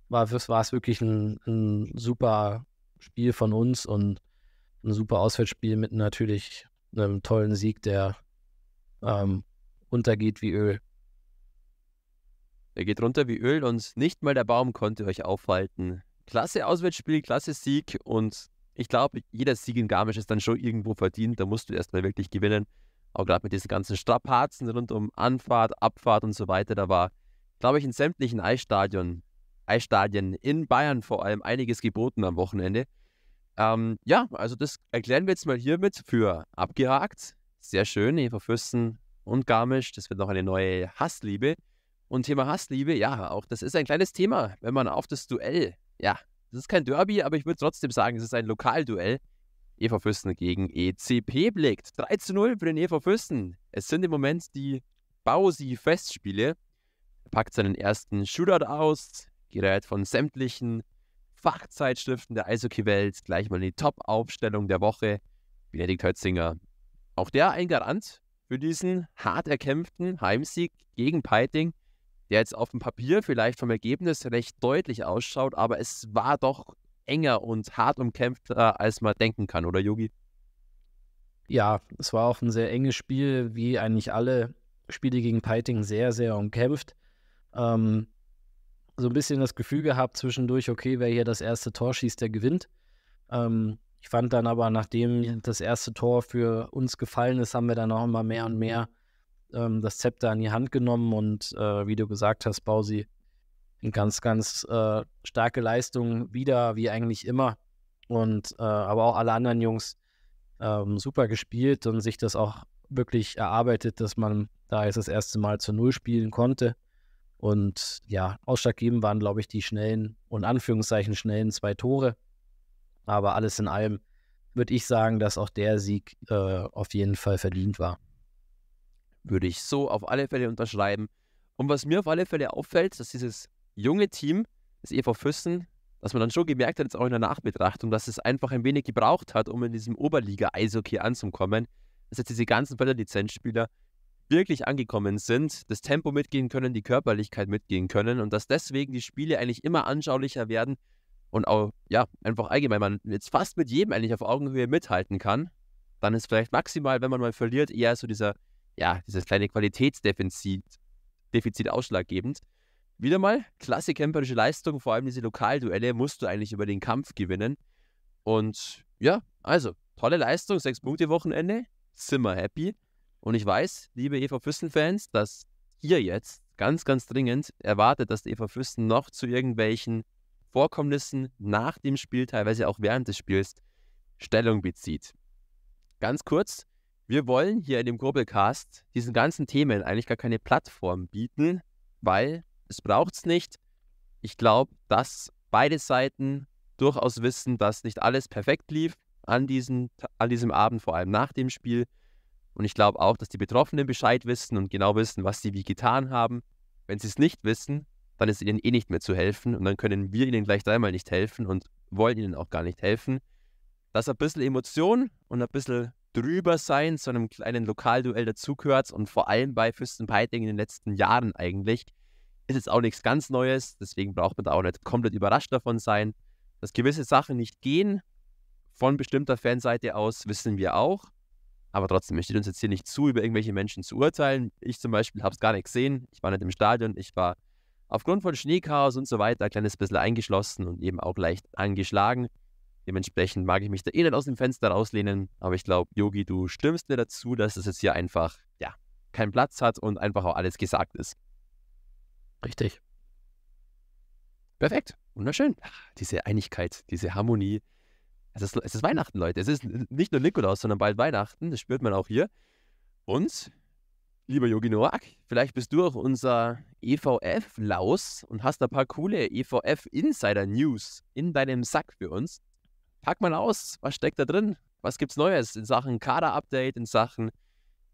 war es wirklich ein, ein, super Spiel von uns und ein super Auswärtsspiel mit natürlich einem tollen Sieg, der ähm, runtergeht wie Öl. Der geht runter wie Öl und nicht mal der Baum konnte euch aufhalten. Klasse Auswärtsspiel, klasse Sieg und ich glaube, jeder Sieg in Garmisch ist dann schon irgendwo verdient. Da musst du erstmal wirklich gewinnen. Auch gerade mit diesen ganzen Strapazen rund um Anfahrt, Abfahrt und so weiter. Da war, glaube ich, in sämtlichen Eisstadion Eisstadien in Bayern vor allem einiges geboten am Wochenende. Ähm, ja, also das erklären wir jetzt mal hiermit für abgehakt. Sehr schön, Eva Fürsten und Garmisch. Das wird noch eine neue Hassliebe. Und Thema Hassliebe, ja, auch das ist ein kleines Thema, wenn man auf das Duell, ja, das ist kein Derby, aber ich würde trotzdem sagen, es ist ein Lokalduell. Eva Fürsten gegen ECP blickt. 3 zu 0 für den Eva Fürsten. Es sind im Moment die Bausi-Festspiele. Er packt seinen ersten Shootout aus gerät von sämtlichen Fachzeitschriften der Eishockey-Welt gleich mal in die Top-Aufstellung der Woche. Benedikt Hötzinger. Auch der ein Garant für diesen hart erkämpften Heimsieg gegen Peiting, der jetzt auf dem Papier vielleicht vom Ergebnis recht deutlich ausschaut, aber es war doch enger und hart umkämpfter, als man denken kann, oder Yogi? Ja, es war auch ein sehr enges Spiel, wie eigentlich alle Spiele gegen Peiting sehr, sehr umkämpft. Ähm, so ein bisschen das Gefühl gehabt zwischendurch, okay, wer hier das erste Tor schießt, der gewinnt. Ähm, ich fand dann aber, nachdem das erste Tor für uns gefallen ist, haben wir dann auch immer mehr und mehr ähm, das Zepter in die Hand genommen und äh, wie du gesagt hast, Bausi, eine ganz, ganz äh, starke Leistung wieder, wie eigentlich immer. Und äh, aber auch alle anderen Jungs ähm, super gespielt und sich das auch wirklich erarbeitet, dass man da jetzt das erste Mal zu Null spielen konnte. Und ja, ausschlaggebend waren, glaube ich, die schnellen und Anführungszeichen schnellen zwei Tore. Aber alles in allem würde ich sagen, dass auch der Sieg äh, auf jeden Fall verdient war. Würde ich so auf alle Fälle unterschreiben. Und was mir auf alle Fälle auffällt, dass dieses junge Team, das EV Füssen, dass man dann schon gemerkt hat, jetzt auch in der Nachbetrachtung, dass es einfach ein wenig gebraucht hat, um in diesem Oberliga-Eishockey anzukommen. Dass jetzt diese ganzen Förderlizenzspieler wirklich angekommen sind, das Tempo mitgehen können, die Körperlichkeit mitgehen können und dass deswegen die Spiele eigentlich immer anschaulicher werden und auch, ja, einfach allgemein, man jetzt fast mit jedem eigentlich auf Augenhöhe mithalten kann, dann ist vielleicht maximal, wenn man mal verliert, eher so dieser, ja, dieses kleine Qualitätsdefizit Defizit ausschlaggebend. Wieder mal, klasse kämpferische Leistung, vor allem diese Lokalduelle musst du eigentlich über den Kampf gewinnen. Und ja, also, tolle Leistung, sechs Punkte Wochenende, sind wir happy. Und ich weiß, liebe Eva Füssen-Fans, dass ihr jetzt ganz, ganz dringend erwartet, dass Eva Füssen noch zu irgendwelchen Vorkommnissen nach dem Spiel, teilweise auch während des Spiels, Stellung bezieht. Ganz kurz, wir wollen hier in dem Gobelcast diesen ganzen Themen eigentlich gar keine Plattform bieten, weil es braucht es nicht. Ich glaube, dass beide Seiten durchaus wissen, dass nicht alles perfekt lief an, diesen, an diesem Abend, vor allem nach dem Spiel. Und ich glaube auch, dass die Betroffenen Bescheid wissen und genau wissen, was sie wie getan haben. Wenn sie es nicht wissen, dann ist ihnen eh nicht mehr zu helfen und dann können wir ihnen gleich dreimal nicht helfen und wollen ihnen auch gar nicht helfen. Dass ein bisschen Emotion und ein bisschen drüber sein zu einem kleinen Lokalduell dazugehört und vor allem bei Fürsten Peiting in den letzten Jahren eigentlich, ist jetzt auch nichts ganz Neues, deswegen braucht man da auch nicht komplett überrascht davon sein. Dass gewisse Sachen nicht gehen, von bestimmter Fanseite aus wissen wir auch. Aber trotzdem, es steht uns jetzt hier nicht zu, über irgendwelche Menschen zu urteilen. Ich zum Beispiel habe es gar nicht gesehen. Ich war nicht im Stadion. Ich war aufgrund von Schneechaos und so weiter ein kleines bisschen eingeschlossen und eben auch leicht angeschlagen. Dementsprechend mag ich mich da eh nicht aus dem Fenster rauslehnen. Aber ich glaube, Yogi, du stimmst mir dazu, dass das jetzt hier einfach, ja, keinen Platz hat und einfach auch alles gesagt ist. Richtig. Perfekt. Wunderschön. Diese Einigkeit, diese Harmonie. Es ist, es ist Weihnachten, Leute. Es ist nicht nur Nikolaus, sondern bald Weihnachten. Das spürt man auch hier. Und, lieber Yogi Noak, vielleicht bist du auch unser EVF-Laus und hast ein paar coole EVF-Insider-News in deinem Sack für uns. Pack mal aus, was steckt da drin? Was gibt's Neues in Sachen Kader-Update, in Sachen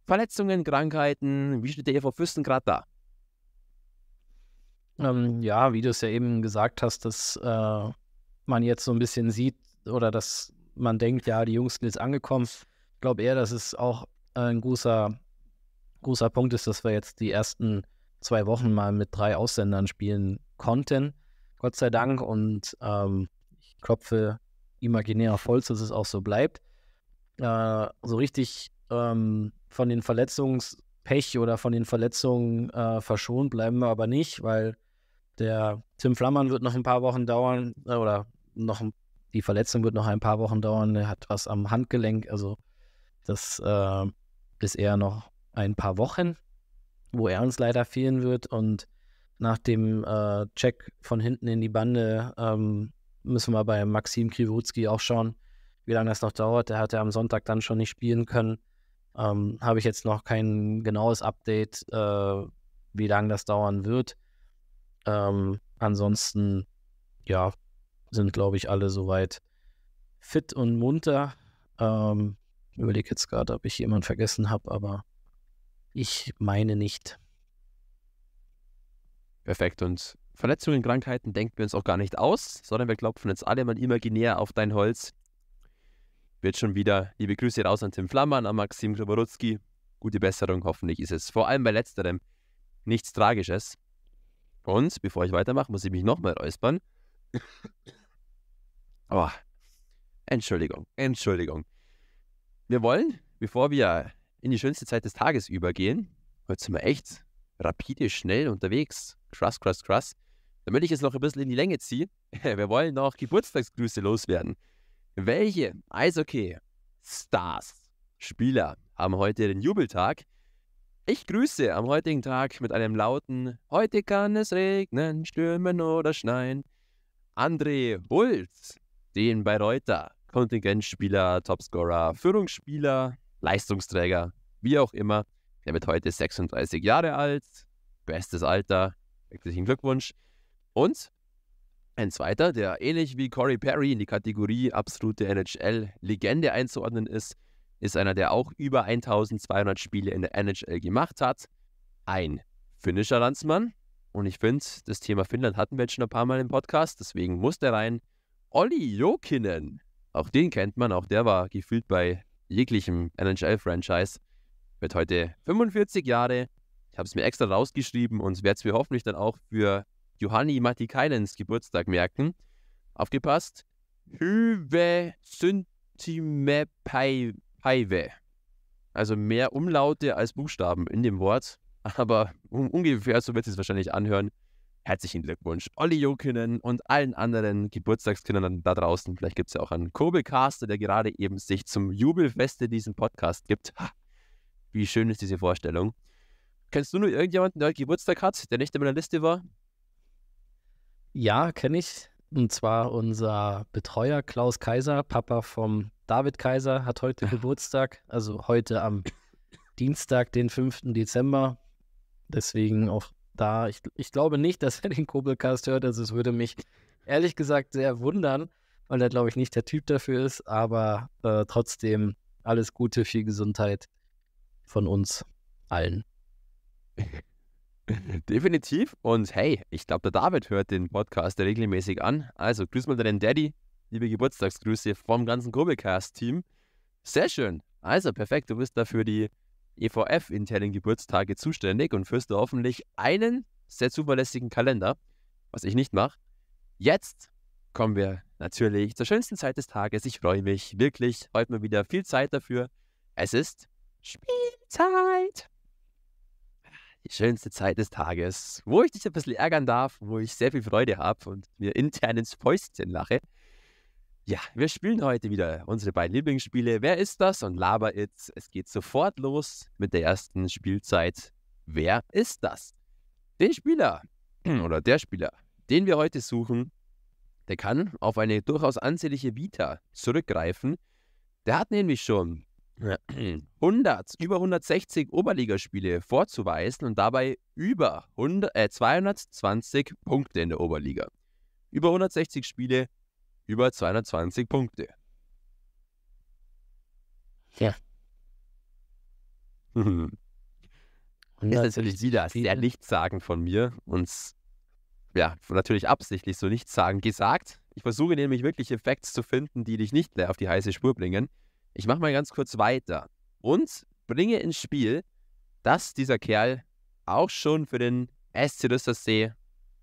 Verletzungen, Krankheiten? Wie steht der EV Fürsten gerade da? Ähm, ja, wie du es ja eben gesagt hast, dass äh, man jetzt so ein bisschen sieht, oder dass man denkt, ja, die Jungs sind jetzt angekommen. Ich glaube eher, dass es auch ein großer, großer Punkt ist, dass wir jetzt die ersten zwei Wochen mal mit drei Aussendern spielen konnten. Gott sei Dank. Und ähm, ich klopfe imaginär auf Holz, dass es auch so bleibt. Äh, so richtig ähm, von den Verletzungspech oder von den Verletzungen äh, verschont bleiben wir aber nicht, weil der Tim Flammern wird noch ein paar Wochen dauern äh, oder noch ein die Verletzung wird noch ein paar Wochen dauern. Er hat was am Handgelenk. Also das äh, ist eher noch ein paar Wochen, wo er uns leider fehlen wird. Und nach dem äh, Check von hinten in die Bande ähm, müssen wir bei Maxim Kriwutski auch schauen, wie lange das noch dauert. Der hat ja am Sonntag dann schon nicht spielen können. Ähm, Habe ich jetzt noch kein genaues Update, äh, wie lange das dauern wird. Ähm, ansonsten, ja, sind, glaube ich, alle soweit fit und munter. Ähm, überlege jetzt gerade, ob ich jemanden vergessen habe, aber ich meine nicht. Perfekt. Und Verletzungen, Krankheiten denken wir uns auch gar nicht aus, sondern wir klopfen jetzt alle mal imaginär auf dein Holz. Wird schon wieder. Liebe Grüße raus an Tim Flammern, an Maxim Kloborutski. Gute Besserung, hoffentlich ist es vor allem bei letzterem nichts Tragisches. Und bevor ich weitermache, muss ich mich nochmal räuspern. Oh, Entschuldigung, Entschuldigung. Wir wollen, bevor wir in die schönste Zeit des Tages übergehen, heute sind wir echt rapide, schnell unterwegs. Krass, krass, krass. Damit ich es noch ein bisschen in die Länge ziehe, wir wollen noch Geburtstagsgrüße loswerden. Welche Eishockey-Stars, Spieler haben heute den Jubeltag? Ich grüße am heutigen Tag mit einem lauten Heute kann es regnen, stürmen oder schneien. André Bulls den Bayreuther Kontingentspieler, Topscorer, Führungsspieler, Leistungsträger, wie auch immer. Der wird heute 36 Jahre alt. Bestes Alter. Herzlichen Glückwunsch. Und ein zweiter, der ähnlich wie Corey Perry in die Kategorie absolute NHL-Legende einzuordnen ist, ist einer, der auch über 1200 Spiele in der NHL gemacht hat. Ein finnischer Landsmann. Und ich finde, das Thema Finnland hatten wir jetzt schon ein paar Mal im Podcast, deswegen muss der rein. Olli Jokinen. Auch den kennt man, auch der war gefühlt bei jeglichem NHL-Franchise. Wird heute 45 Jahre. Ich habe es mir extra rausgeschrieben und werde es mir hoffentlich dann auch für Johanni Matikainens Geburtstag merken. Aufgepasst. Hüve Syntime Paive. Also mehr Umlaute als Buchstaben in dem Wort. Aber ungefähr so wird es wahrscheinlich anhören herzlichen Glückwunsch Olli Jokinen und allen anderen Geburtstagskindern da draußen. Vielleicht gibt es ja auch einen Kobelcaster, der gerade eben sich zum Jubelfeste diesen Podcast gibt. Ha, wie schön ist diese Vorstellung. Kennst du nur irgendjemanden, der heute Geburtstag hat, der nicht in meiner Liste war? Ja, kenne ich. Und zwar unser Betreuer Klaus Kaiser, Papa vom David Kaiser, hat heute Geburtstag. Also heute am Dienstag, den 5. Dezember. Deswegen auch da. Ich, ich glaube nicht, dass er den Kobelcast hört. Also es würde mich ehrlich gesagt sehr wundern, weil er, glaube ich, nicht der Typ dafür ist. Aber äh, trotzdem alles Gute, viel Gesundheit von uns allen. Definitiv. Und hey, ich glaube, der David hört den Podcast regelmäßig an. Also grüß mal deinen Daddy. Liebe Geburtstagsgrüße vom ganzen Kobelcast-Team. Sehr schön. Also perfekt, du bist dafür die EVF-internen Geburtstage zuständig und führst du hoffentlich einen sehr zuverlässigen Kalender, was ich nicht mache. Jetzt kommen wir natürlich zur schönsten Zeit des Tages. Ich freue mich wirklich. Heute mal wieder viel Zeit dafür. Es ist Spielzeit. Die schönste Zeit des Tages, wo ich dich ein bisschen ärgern darf, wo ich sehr viel Freude habe und mir intern ins Fäustchen lache. Ja, wir spielen heute wieder unsere beiden Lieblingsspiele. Wer ist das? Und Laber It's. Es geht sofort los mit der ersten Spielzeit. Wer ist das? Den Spieler oder der Spieler, den wir heute suchen, der kann auf eine durchaus ansehnliche Vita zurückgreifen. Der hat nämlich schon 100, über 160 Oberligaspiele vorzuweisen und dabei über 100, äh, 220 Punkte in der Oberliga. Über 160 Spiele, über 220 Punkte. Ja. Hm. Ist natürlich wieder sehr Nichtsagen von mir und ja, natürlich absichtlich so Nichtsagen gesagt. Ich versuche nämlich wirklich Effekte zu finden, die dich nicht mehr auf die heiße Spur bringen. Ich mache mal ganz kurz weiter und bringe ins Spiel, dass dieser Kerl auch schon für den SC Rüstersee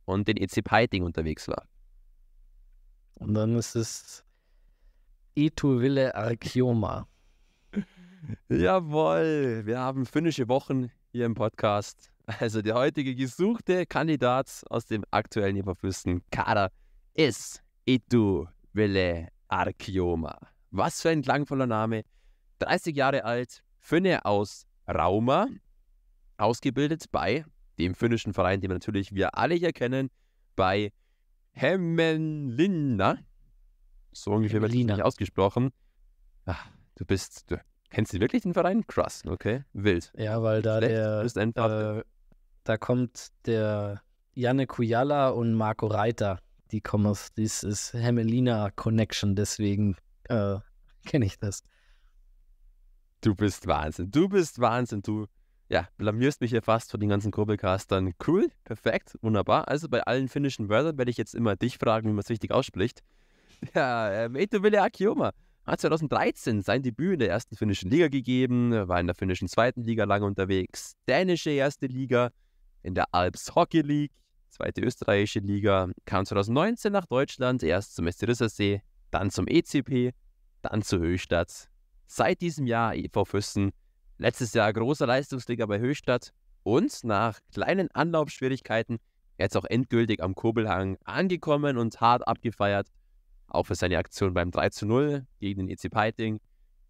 und den EC Peiting unterwegs war. Und dann ist es Etu Ville Archioma. Jawohl, wir haben finnische Wochen hier im Podcast. Also der heutige gesuchte Kandidat aus dem aktuellen Leverkusen Kader ist Itu Ville Archioma. Was für ein klangvoller Name. 30 Jahre alt, Finne aus Rauma, ausgebildet bei dem finnischen Verein, den wir natürlich wir alle hier kennen, bei Hemmelina. So ungefähr wird nicht ausgesprochen. Ach, du bist. Du kennst du wirklich den Verein? Krass, okay. Wild. Ja, weil da Schlecht, der. Bist einfach, äh, da kommt der Janne Kujala und Marco Reiter. Die kommen aus. Das ist Hemmelina Connection, deswegen äh, kenne ich das. Du bist Wahnsinn. Du bist Wahnsinn. Du ja, blamierst mich hier fast vor den ganzen Kurbelcastern. Cool, perfekt, wunderbar. Also bei allen finnischen Wörtern werde ich jetzt immer dich fragen, wie man es richtig ausspricht. Ja, ähm, Eetu Ville Akioma hat 2013 sein Debüt in der ersten finnischen Liga gegeben, war in der finnischen zweiten Liga lange unterwegs, dänische erste Liga, in der Alps Hockey League, zweite österreichische Liga, kam 2019 nach Deutschland, erst zum SC dann zum ECP, dann zur Höchstadt. Seit diesem Jahr EV Füssen Letztes Jahr großer Leistungsliga bei Höchstadt und nach kleinen Anlaufschwierigkeiten jetzt auch endgültig am Kurbelhang angekommen und hart abgefeiert. Auch für seine Aktion beim 3 zu 0 gegen den EC Peiting.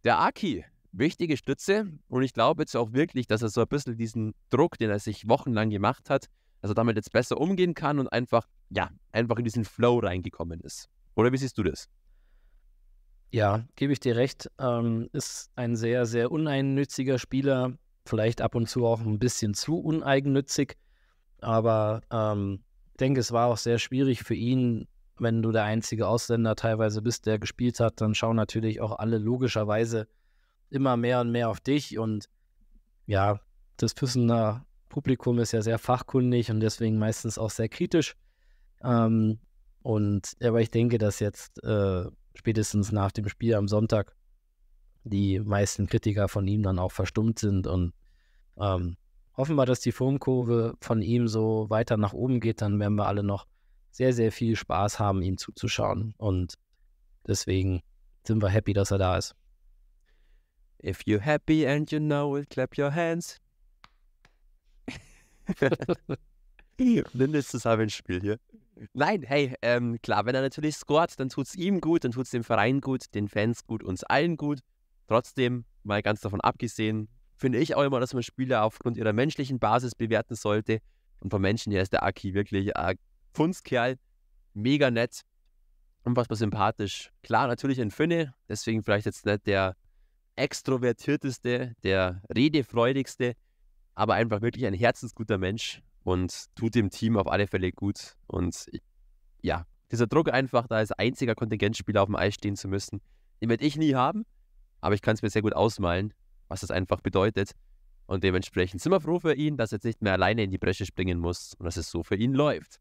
Der Aki, wichtige Stütze und ich glaube jetzt auch wirklich, dass er so ein bisschen diesen Druck, den er sich wochenlang gemacht hat, dass er damit jetzt besser umgehen kann und einfach, ja, einfach in diesen Flow reingekommen ist. Oder wie siehst du das? Ja, gebe ich dir recht. Ähm, ist ein sehr, sehr uneigennütziger Spieler. Vielleicht ab und zu auch ein bisschen zu uneigennützig. Aber ähm, denke, es war auch sehr schwierig für ihn, wenn du der einzige Ausländer teilweise bist, der gespielt hat. Dann schauen natürlich auch alle logischerweise immer mehr und mehr auf dich. Und ja, das Füssener Publikum ist ja sehr fachkundig und deswegen meistens auch sehr kritisch. Ähm, und aber ich denke, dass jetzt. Äh, spätestens nach dem Spiel am Sonntag die meisten Kritiker von ihm dann auch verstummt sind und ähm, hoffen wir, dass die Formkurve von ihm so weiter nach oben geht, dann werden wir alle noch sehr, sehr viel Spaß haben, ihm zuzuschauen und deswegen sind wir happy, dass er da ist. If you're happy and you know it, clap your hands. Mindestens habe ich ein Spiel hier. Nein, hey, ähm, klar, wenn er natürlich scoret, dann tut es ihm gut, dann tut es dem Verein gut, den Fans gut, uns allen gut. Trotzdem, mal ganz davon abgesehen, finde ich auch immer, dass man Spieler aufgrund ihrer menschlichen Basis bewerten sollte. Und vom Menschen her ist der Aki wirklich ein äh, Kunstkerl, mega nett, unfassbar sympathisch. Klar, natürlich ein Finne, deswegen vielleicht jetzt nicht der extrovertierteste, der redefreudigste, aber einfach wirklich ein herzensguter Mensch und tut dem Team auf alle Fälle gut. Und ja, dieser Druck einfach, da als einziger Kontingentspieler auf dem Eis stehen zu müssen, den werde ich nie haben, aber ich kann es mir sehr gut ausmalen, was das einfach bedeutet. Und dementsprechend sind wir froh für ihn, dass er jetzt nicht mehr alleine in die Bresche springen muss und dass es so für ihn läuft.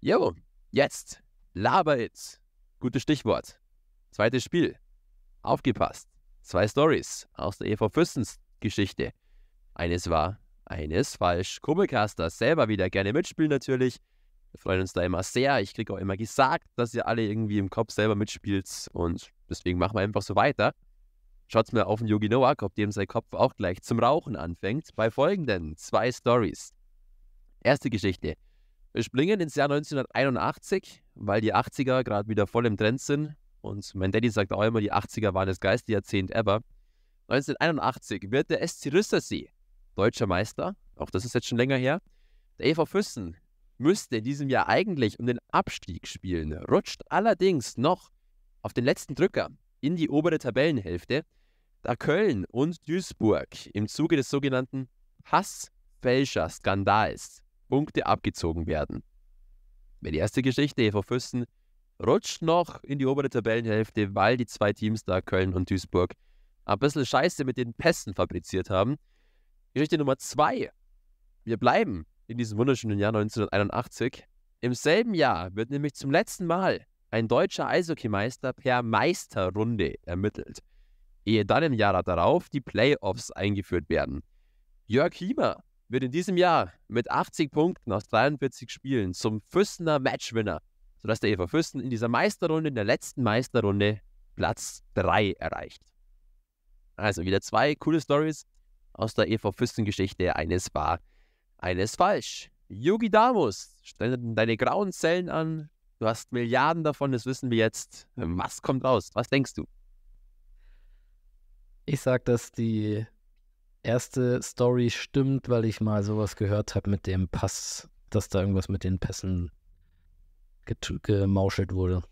Jo, jetzt, laber it. Gutes Stichwort. Zweites Spiel. Aufgepasst. Zwei Stories aus der EV Fürstens Geschichte. Eines war eines falsch. Kumpelcasters selber wieder gerne mitspielen natürlich. Wir freuen uns da immer sehr. Ich kriege auch immer gesagt, dass ihr alle irgendwie im Kopf selber mitspielt und deswegen machen wir einfach so weiter. Schaut's mal auf den Yogi Noak, ob dem sein Kopf auch gleich zum Rauchen anfängt, bei folgenden zwei Stories. Erste Geschichte. Wir springen ins Jahr 1981, weil die 80er gerade wieder voll im Trend sind. Und mein Daddy sagt auch immer, die 80er waren das geilste Jahrzehnt ever. 1981 wird der SC Rüstersee deutscher Meister. Auch das ist jetzt schon länger her. Der EV Füssen müsste in diesem Jahr eigentlich um den Abstieg spielen, rutscht allerdings noch auf den letzten Drücker in die obere Tabellenhälfte, da Köln und Duisburg im Zuge des sogenannten Hassfälscher-Skandals Punkte abgezogen werden. Die erste Geschichte, EV Füssen rutscht noch in die obere Tabellenhälfte, weil die zwei Teams da, Köln und Duisburg, ein bisschen Scheiße mit den Pässen fabriziert haben. Geschichte Nummer zwei. Wir bleiben in diesem wunderschönen Jahr 1981. Im selben Jahr wird nämlich zum letzten Mal ein deutscher Eishockeymeister per Meisterrunde ermittelt, ehe dann im Jahr darauf die Playoffs eingeführt werden. Jörg Hiemer wird in diesem Jahr mit 80 Punkten aus 43 Spielen zum Füssener Matchwinner, sodass der EV Füssen in dieser Meisterrunde, in der letzten Meisterrunde, Platz 3 erreicht. Also wieder zwei coole Stories aus der EV-Fürstengeschichte eines war, eines falsch. Yugi Damus, stell deine grauen Zellen an. Du hast Milliarden davon, das wissen wir jetzt. Was kommt raus? Was denkst du? Ich sag, dass die erste Story stimmt, weil ich mal sowas gehört habe mit dem Pass, dass da irgendwas mit den Pässen gemauschelt wurde.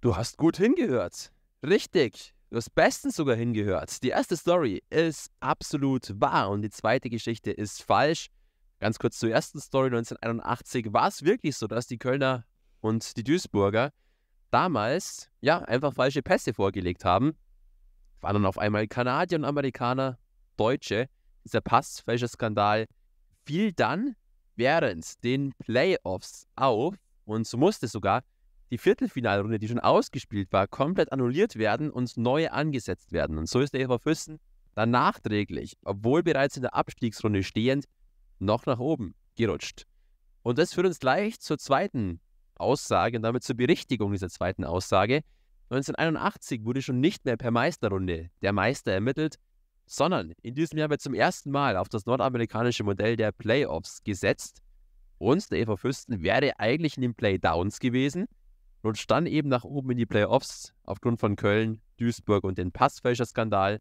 Du hast gut hingehört. Richtig das bestens sogar hingehört. Die erste Story ist absolut wahr und die zweite Geschichte ist falsch. Ganz kurz zur ersten Story 1981 war es wirklich so, dass die Kölner und die Duisburger damals ja einfach falsche Pässe vorgelegt haben. Waren dann auf einmal Kanadier und Amerikaner, Deutsche. Dieser Pass, Passfälscher-Skandal fiel dann während den Playoffs auf und so musste sogar die Viertelfinalrunde, die schon ausgespielt war, komplett annulliert werden und neue angesetzt werden. Und so ist der EV Füssen dann nachträglich, obwohl bereits in der Abstiegsrunde stehend, noch nach oben gerutscht. Und das führt uns gleich zur zweiten Aussage und damit zur Berichtigung dieser zweiten Aussage. 1981 wurde schon nicht mehr per Meisterrunde der Meister ermittelt, sondern in diesem Jahr wird zum ersten Mal auf das nordamerikanische Modell der Playoffs gesetzt. Und der EV Fürsten wäre eigentlich in den Playdowns gewesen, rutscht dann eben nach oben in die Playoffs aufgrund von Köln, Duisburg und den Passfälscher-Skandal.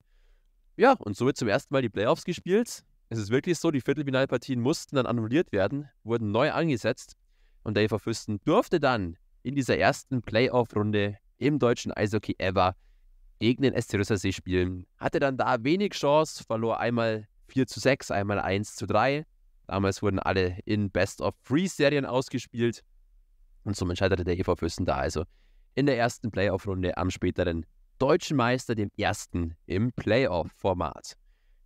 Ja, und so wird zum ersten Mal die Playoffs gespielt. Es ist wirklich so, die Viertelfinalpartien mussten dann annulliert werden, wurden neu angesetzt und der EV Fürsten durfte dann in dieser ersten Playoff-Runde im deutschen Eishockey ever gegen den SC Rüsselsee spielen. Hatte dann da wenig Chance, verlor einmal 4 zu 6, einmal 1 zu 3. Damals wurden alle in Best-of-Three-Serien ausgespielt. Und somit scheiterte der EV Füssen da also in der ersten Playoff-Runde am späteren deutschen Meister, dem ersten im Playoff-Format.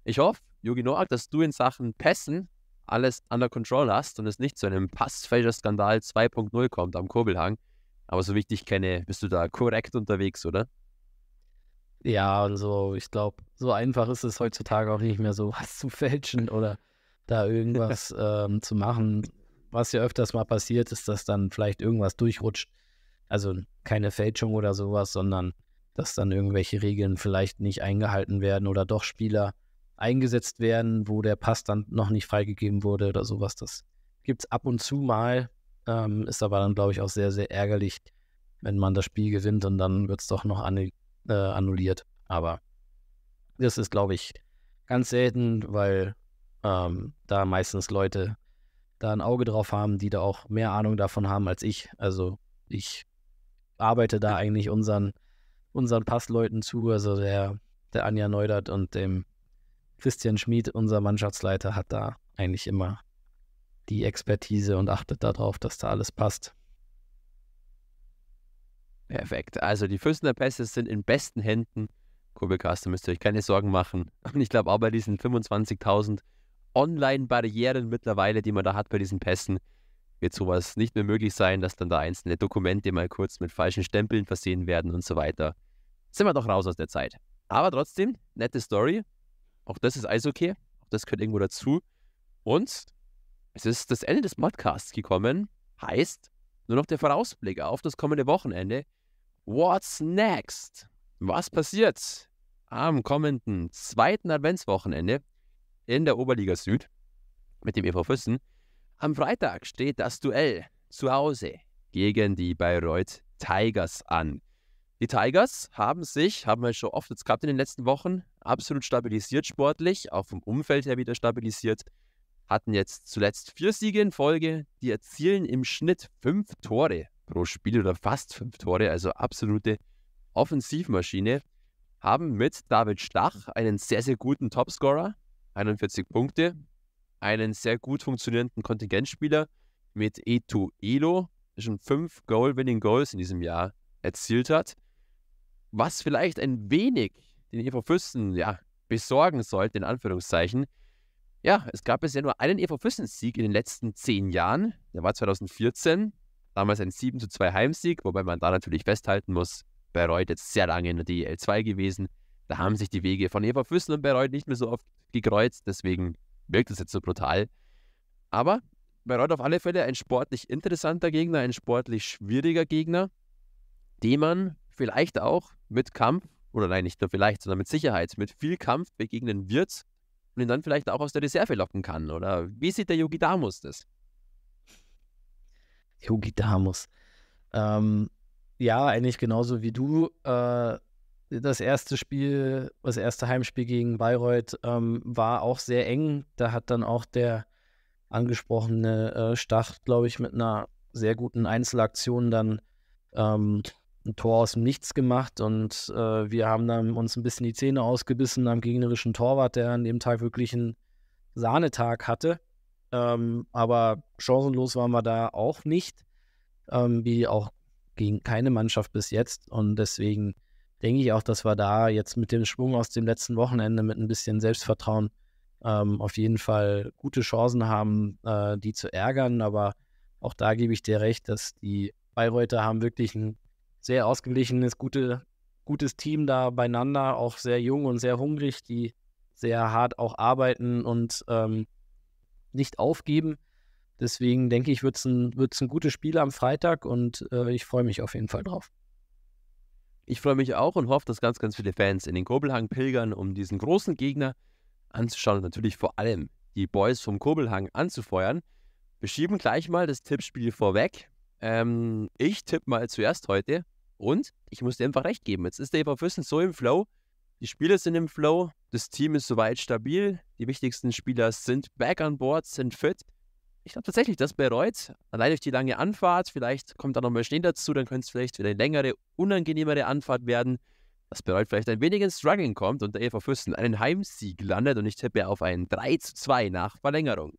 Ich hoffe, Yogi Noak, dass du in Sachen Pässen alles under control hast und es nicht zu einem Passfälscher-Skandal 2.0 kommt am Kurbelhang. Aber so wie ich dich kenne, bist du da korrekt unterwegs, oder? Ja, und so, ich glaube, so einfach ist es heutzutage auch nicht mehr so, was zu fälschen oder da irgendwas ähm, zu machen was ja öfters mal passiert, ist, dass dann vielleicht irgendwas durchrutscht. Also keine Fälschung oder sowas, sondern dass dann irgendwelche Regeln vielleicht nicht eingehalten werden oder doch Spieler eingesetzt werden, wo der Pass dann noch nicht freigegeben wurde oder sowas. Das gibt es ab und zu mal, ähm, ist aber dann, glaube ich, auch sehr, sehr ärgerlich, wenn man das Spiel gewinnt und dann wird es doch noch annu äh, annulliert. Aber das ist, glaube ich, ganz selten, weil ähm, da meistens Leute da ein Auge drauf haben, die da auch mehr Ahnung davon haben als ich. Also ich arbeite da eigentlich unseren, unseren Passleuten zu, also der, der Anja Neudert und dem Christian Schmid, unser Mannschaftsleiter, hat da eigentlich immer die Expertise und achtet darauf, dass da alles passt. Perfekt. Also die Füßener Pässe sind in besten Händen. Kurbelcast, müsst ihr euch keine Sorgen machen. Und ich glaube auch bei diesen 25.000 Online-Barrieren mittlerweile, die man da hat bei diesen Pässen, wird sowas nicht mehr möglich sein, dass dann da einzelne Dokumente mal kurz mit falschen Stempeln versehen werden und so weiter. Sind wir doch raus aus der Zeit. Aber trotzdem, nette Story. Auch das ist alles okay. Auch das gehört irgendwo dazu. Und es ist das Ende des Podcasts gekommen. Heißt, nur noch der Vorausblick auf das kommende Wochenende. What's next? Was passiert am kommenden zweiten Adventswochenende? in der Oberliga Süd mit dem EV Füssen. Am Freitag steht das Duell zu Hause gegen die Bayreuth Tigers an. Die Tigers haben sich, haben wir schon oft jetzt gehabt in den letzten Wochen, absolut stabilisiert sportlich, auch vom Umfeld her wieder stabilisiert. Hatten jetzt zuletzt vier Siege in Folge, die erzielen im Schnitt fünf Tore pro Spiel oder fast fünf Tore, also absolute Offensivmaschine. Haben mit David Stach einen sehr, sehr guten Topscorer, 41 Punkte, einen sehr gut funktionierenden Kontingentspieler mit Eto Elo, der schon fünf Goal-Winning-Goals in diesem Jahr erzielt hat, was vielleicht ein wenig den EV Füssen ja, besorgen sollte, in Anführungszeichen. Ja, es gab bisher nur einen EV Füssen-Sieg in den letzten zehn Jahren, der war 2014, damals ein 7 2 Heimsieg, wobei man da natürlich festhalten muss, Bayreuth jetzt sehr lange in der DEL 2 gewesen, da haben sich die Wege von Eva Füssel und Bayreuth nicht mehr so oft gekreuzt, deswegen wirkt es jetzt so brutal. Aber Bayreuth auf alle Fälle ein sportlich interessanter Gegner, ein sportlich schwieriger Gegner, den man vielleicht auch mit Kampf, oder nein, nicht nur vielleicht, sondern mit Sicherheit, mit viel Kampf begegnen wird und ihn dann vielleicht auch aus der Reserve locken kann. Oder wie sieht der Yogi Damus das? Yogi Damus. Ähm, ja, eigentlich genauso wie du. Äh, das erste Spiel, das erste Heimspiel gegen Bayreuth ähm, war auch sehr eng. Da hat dann auch der angesprochene äh, Stach, glaube ich, mit einer sehr guten Einzelaktion dann ähm, ein Tor aus dem Nichts gemacht und äh, wir haben dann uns ein bisschen die Zähne ausgebissen am gegnerischen Torwart, der an dem Tag wirklich einen Sahnetag hatte. Ähm, aber chancenlos waren wir da auch nicht, ähm, wie auch gegen keine Mannschaft bis jetzt und deswegen denke ich auch, dass wir da jetzt mit dem Schwung aus dem letzten Wochenende mit ein bisschen Selbstvertrauen ähm, auf jeden Fall gute Chancen haben, äh, die zu ärgern. Aber auch da gebe ich dir recht, dass die Bayreuther haben wirklich ein sehr ausgeglichenes, gute, gutes Team da beieinander, auch sehr jung und sehr hungrig, die sehr hart auch arbeiten und ähm, nicht aufgeben. Deswegen denke ich, wird es ein, ein gutes Spiel am Freitag und äh, ich freue mich auf jeden Fall drauf. Ich freue mich auch und hoffe, dass ganz, ganz viele Fans in den Kurbelhang pilgern, um diesen großen Gegner anzuschauen und natürlich vor allem die Boys vom Kurbelhang anzufeuern. Wir schieben gleich mal das Tippspiel vorweg. Ähm, ich tippe mal zuerst heute und ich muss dir einfach recht geben. Jetzt ist der EV Füssen so im Flow. Die Spieler sind im Flow. Das Team ist soweit stabil. Die wichtigsten Spieler sind back on board, sind fit ich glaube tatsächlich, das bereut. Allein durch die lange Anfahrt, vielleicht kommt da nochmal Schnee dazu, dann könnte es vielleicht wieder eine längere, unangenehmere Anfahrt werden. Das bereut vielleicht ein wenig ins Struggling kommt und der EV Fürsten einen Heimsieg landet und ich tippe auf einen 3 zu 2 nach Verlängerung.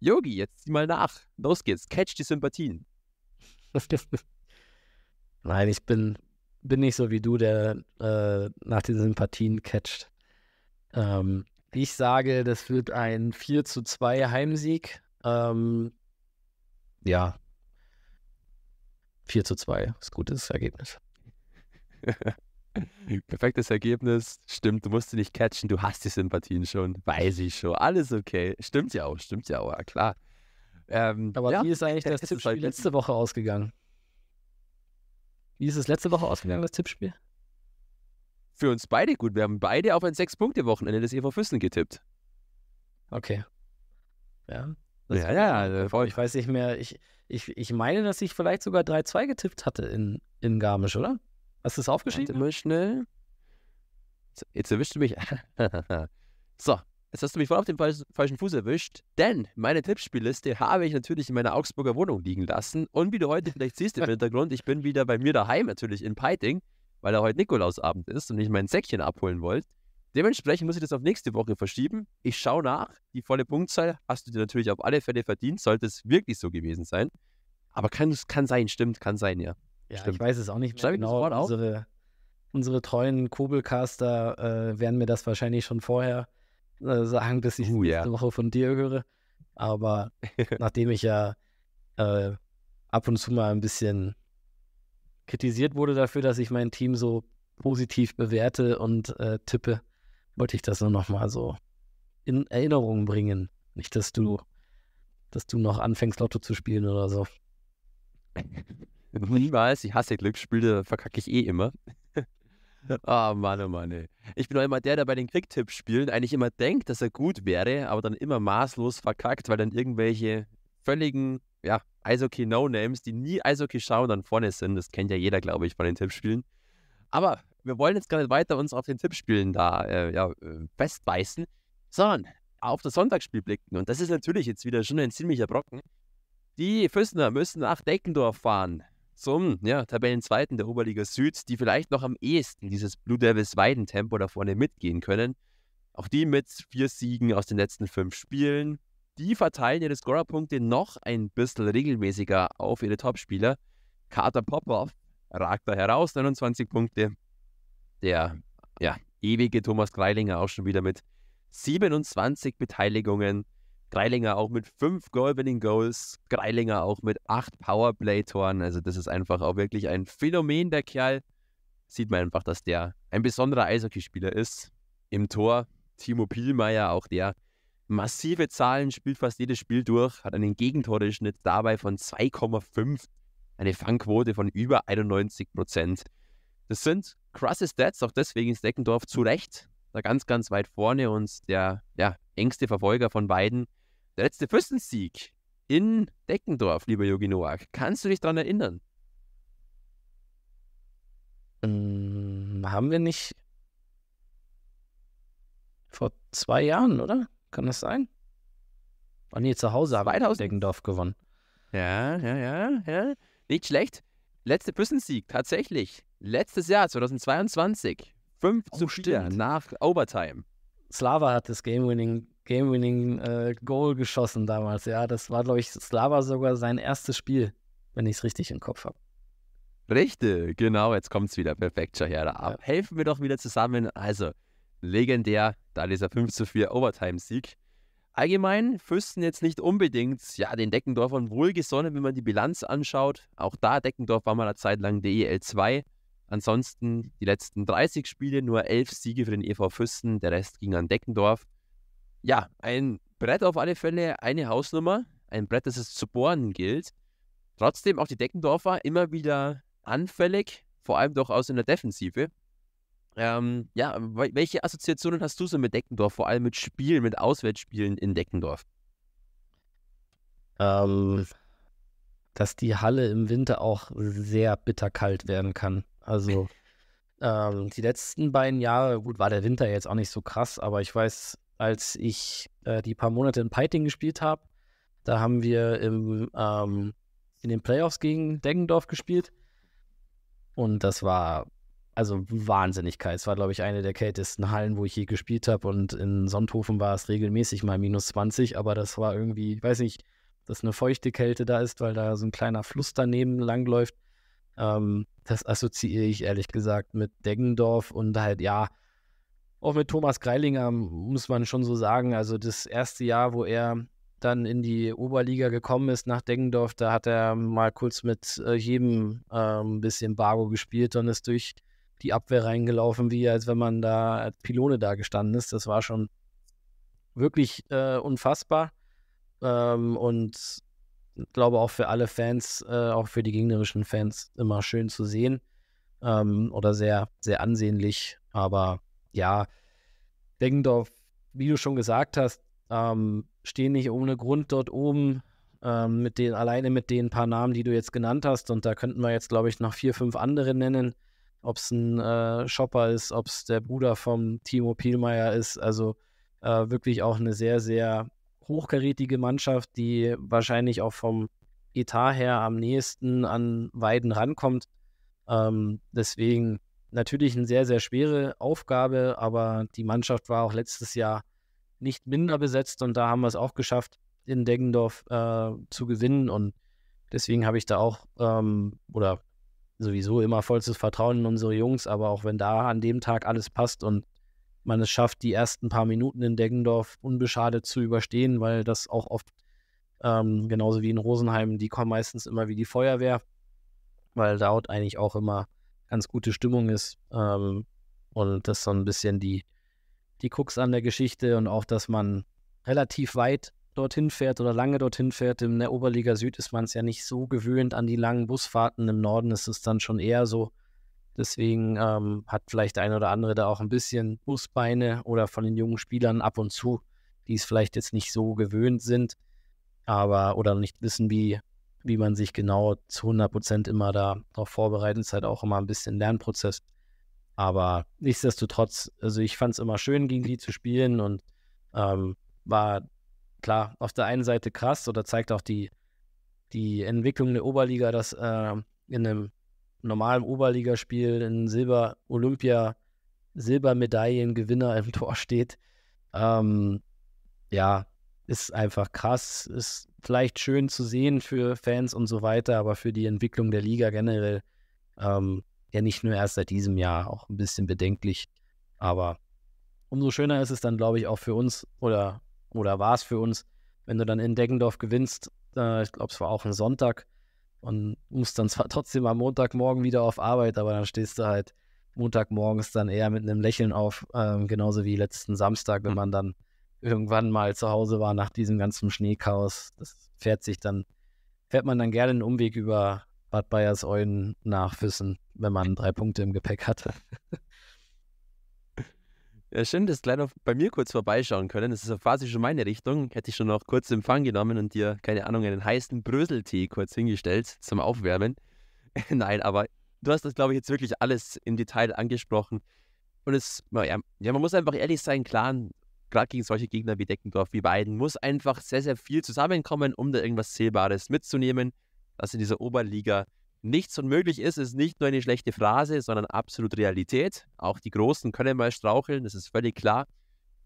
Yogi, jetzt zieh mal nach. Los geht's, catch die Sympathien. Nein, ich bin, bin nicht so wie du, der äh, nach den Sympathien catcht. Ähm, ich sage, das wird ein 4 zu 2 Heimsieg ähm, ja. 4 zu 2 ist gutes Ergebnis. Perfektes Ergebnis. Stimmt, du musst sie nicht catchen, du hast die Sympathien schon. Weiß ich schon. Alles okay. Stimmt ja auch, stimmt ja auch, klar. Ähm, Aber ja, wie ist eigentlich das Tippspiel letzte Woche ausgegangen? Wie ist es letzte Woche ausgegangen, das Tippspiel? Für uns beide gut. Wir haben beide auf ein Sechs-Punkte-Wochenende des EV Füssen getippt. Okay. Ja. Das ja, ja, also, ich weiß nicht mehr. Ich, ich, ich meine, dass ich vielleicht sogar 3-2 getippt hatte in, in Garmisch, oder? Hast du es aufgeschrieben? Warte mal schnell. Jetzt erwischst du mich. so, jetzt hast du mich voll auf den falschen Fuß erwischt, denn meine Tippspielliste habe ich natürlich in meiner Augsburger Wohnung liegen lassen. Und wie du heute vielleicht siehst im Hintergrund, ich bin wieder bei mir daheim, natürlich in Peiting, weil da heute Nikolausabend ist und ich mein Säckchen abholen wollte. Dementsprechend muss ich das auf nächste Woche verschieben. Ich schaue nach. Die volle Punktzahl hast du dir natürlich auf alle Fälle verdient, sollte es wirklich so gewesen sein. Aber kann, kann sein, stimmt, kann sein, ja. Ja, stimmt. ich weiß es auch nicht mehr genau. Unsere, unsere, treuen Kobelcaster äh, werden mir das wahrscheinlich schon vorher äh, sagen, bis ich uh, nächste yeah. Woche von dir höre. Aber nachdem ich ja äh, ab und zu mal ein bisschen kritisiert wurde dafür, dass ich mein Team so positiv bewerte und äh, tippe, wollte ich das nur nochmal so in Erinnerung bringen. Nicht, dass du, dass du noch anfängst, Lotto zu spielen oder so. Niemals, ich hasse Glücksspiele, verkacke ich eh immer. Ah, oh Mann, oh Mann, ey. Ich bin auch immer der, der bei den quick tipp spielen eigentlich immer denkt, dass er gut wäre, aber dann immer maßlos verkackt, weil dann irgendwelche völligen, ja, Eishockey-No-Names, die nie Eishockey schauen, dann vorne sind. Das kennt ja jeder, glaube ich, bei den Tippspielen. Aber wir wollen jetzt gar nicht weiter uns auf den Tippspielen da äh, ja, äh, festbeißen, sondern auf das Sonntagsspiel blicken. Und das ist natürlich jetzt wieder schon ein ziemlicher Brocken. Die Füssner müssen nach Deckendorf fahren zum ja, Tabellenzweiten der Oberliga Süd, die vielleicht noch am ehesten dieses Blue Devils Weidentempo da vorne mitgehen können. Auch die mit vier Siegen aus den letzten fünf Spielen. Die verteilen ihre Scorerpunkte noch ein bisschen regelmäßiger auf ihre Topspieler. Carter Popov ragt da heraus, 29 Punkte der ja, ewige Thomas Greilinger auch schon wieder mit 27 Beteiligungen. Greilinger auch mit fünf Goal-Winning Goals, Greilinger auch mit acht Powerplay-Toren. Also, das ist einfach auch wirklich ein Phänomen, der Kerl. Sieht man einfach, dass der ein besonderer Eishockeyspieler ist. Im Tor Timo Pielmeier, auch der massive Zahlen, spielt fast jedes Spiel durch, hat einen Gegentoreschnitt dabei von 2,5, eine Fangquote von über 91 Prozent. Das sind krasse Stats, auch deswegen ist Deckendorf zu Recht da ganz, ganz weit vorne und der ja, engste Verfolger von beiden. Der letzte Fürstensieg in Deckendorf, lieber Jogi Noak. Kannst du dich daran erinnern? Hm, haben wir nicht vor zwei Jahren, oder? Kann das sein? Waren hier zu Hause, haben 2000. Deckendorf gewonnen. Ja, ja, ja, ja. Nicht schlecht. Letzte Büssensieg, tatsächlich. Letztes Jahr, 2022. 5 oh, zu 4 nach Overtime. Slava hat das Game-Winning Game -winning, äh, Goal geschossen damals. Ja, das war, glaube ich, Slava sogar sein erstes Spiel, wenn ich es richtig im Kopf habe. Richtig, genau, jetzt kommt es wieder. Perfekt, Shahera. Ja. Helfen wir doch wieder zusammen. Also, legendär, da dieser 5 zu 4 Overtime-Sieg. Allgemein Fürsten jetzt nicht unbedingt ja, den Deckendorfern wohlgesonnen, wenn man die Bilanz anschaut. Auch da Deckendorf war mal eine Zeit lang DEL e 2. Ansonsten die letzten 30 Spiele nur 11 Siege für den EV Fürsten, der Rest ging an Deckendorf. Ja, ein Brett auf alle Fälle, eine Hausnummer, ein Brett, das es zu bohren gilt. Trotzdem auch die Deckendorfer immer wieder anfällig, vor allem durchaus in der Defensive. Ähm, ja, welche Assoziationen hast du so mit Deckendorf, vor allem mit Spielen, mit Auswärtsspielen in Deckendorf? Ähm, dass die Halle im Winter auch sehr bitterkalt werden kann. Also ähm, die letzten beiden Jahre, gut, war der Winter jetzt auch nicht so krass, aber ich weiß, als ich äh, die paar Monate in Peiting gespielt habe, da haben wir im, ähm, in den Playoffs gegen Deckendorf gespielt. Und das war also Wahnsinnigkeit. Es war, glaube ich, eine der kältesten Hallen, wo ich je gespielt habe. Und in Sonthofen war es regelmäßig mal minus 20, aber das war irgendwie, ich weiß nicht, dass eine feuchte Kälte da ist, weil da so ein kleiner Fluss daneben langläuft. Ähm, das assoziiere ich ehrlich gesagt mit Deggendorf und halt, ja, auch mit Thomas Greilinger muss man schon so sagen. Also das erste Jahr, wo er dann in die Oberliga gekommen ist nach Deggendorf, da hat er mal kurz mit äh, jedem äh, ein bisschen Bargo gespielt und ist durch die Abwehr reingelaufen, wie als wenn man da als Pylone da gestanden ist. Das war schon wirklich äh, unfassbar. Ähm, und glaube auch für alle Fans, äh, auch für die gegnerischen Fans, immer schön zu sehen. Ähm, oder sehr, sehr ansehnlich. Aber ja, Deggendorf, wie du schon gesagt hast, ähm, stehen nicht ohne Grund dort oben ähm, mit den, alleine mit den paar Namen, die du jetzt genannt hast. Und da könnten wir jetzt, glaube ich, noch vier, fünf andere nennen, ob es ein äh, Shopper ist, ob es der Bruder vom Timo Pielmeier ist. Also äh, wirklich auch eine sehr, sehr hochkarätige Mannschaft, die wahrscheinlich auch vom Etat her am nächsten an Weiden rankommt. Ähm, deswegen natürlich eine sehr, sehr schwere Aufgabe, aber die Mannschaft war auch letztes Jahr nicht minder besetzt und da haben wir es auch geschafft, in Deggendorf äh, zu gewinnen und deswegen habe ich da auch ähm, oder sowieso immer vollstes Vertrauen in unsere Jungs, aber auch wenn da an dem Tag alles passt und man es schafft, die ersten paar Minuten in Deggendorf unbeschadet zu überstehen, weil das auch oft, ähm, genauso wie in Rosenheim, die kommen meistens immer wie die Feuerwehr, weil dort eigentlich auch immer ganz gute Stimmung ist. Ähm, und das ist so ein bisschen die, die Krux an der Geschichte und auch, dass man relativ weit dorthin fährt oder lange dorthin fährt, in der Oberliga Süd ist man es ja nicht so gewöhnt an die langen Busfahrten. Im Norden ist es dann schon eher so. Deswegen ähm, hat vielleicht der eine oder andere da auch ein bisschen Busbeine oder von den jungen Spielern ab und zu, die es vielleicht jetzt nicht so gewöhnt sind, aber oder nicht wissen, wie, wie man sich genau zu 100 Prozent immer da darauf vorbereitet. Ist halt auch immer ein bisschen Lernprozess. Aber nichtsdestotrotz, also ich fand es immer schön, gegen die zu spielen und ähm, war klar, auf der einen Seite krass oder zeigt auch die, die Entwicklung der Oberliga, dass äh, in einem normalen Oberligaspiel ein Silber Olympia Silbermedaillengewinner im Tor steht. Ähm, ja, ist einfach krass, ist vielleicht schön zu sehen für Fans und so weiter, aber für die Entwicklung der Liga generell ähm, ja nicht nur erst seit diesem Jahr, auch ein bisschen bedenklich. Aber umso schöner ist es dann, glaube ich, auch für uns oder oder war es für uns, wenn du dann in Deggendorf gewinnst, äh, ich glaube, es war auch ein Sonntag und musst dann zwar trotzdem am Montagmorgen wieder auf Arbeit, aber dann stehst du halt Montagmorgens dann eher mit einem Lächeln auf, äh, genauso wie letzten Samstag, wenn hm. man dann irgendwann mal zu Hause war nach diesem ganzen Schneechaos. Das fährt sich dann, fährt man dann gerne einen Umweg über Bad Bayers Eulen nach Füssen, wenn man drei Punkte im Gepäck hatte. Ja, schön, dass du leider bei mir kurz vorbeischauen können. Das ist quasi schon meine Richtung. Hätte ich schon noch kurz Empfang genommen und dir, keine Ahnung, einen heißen Bröseltee kurz hingestellt zum Aufwärmen. Nein, aber du hast das, glaube ich, jetzt wirklich alles im Detail angesprochen. Und es, naja, ja, man muss einfach ehrlich sein, klar, gerade gegen solche Gegner wie Deckendorf, wie Beiden, muss einfach sehr, sehr viel zusammenkommen, um da irgendwas Zählbares mitzunehmen, dass also in dieser Oberliga nichts unmöglich ist, ist nicht nur eine schlechte Phrase, sondern absolut Realität. Auch die Großen können mal straucheln, das ist völlig klar.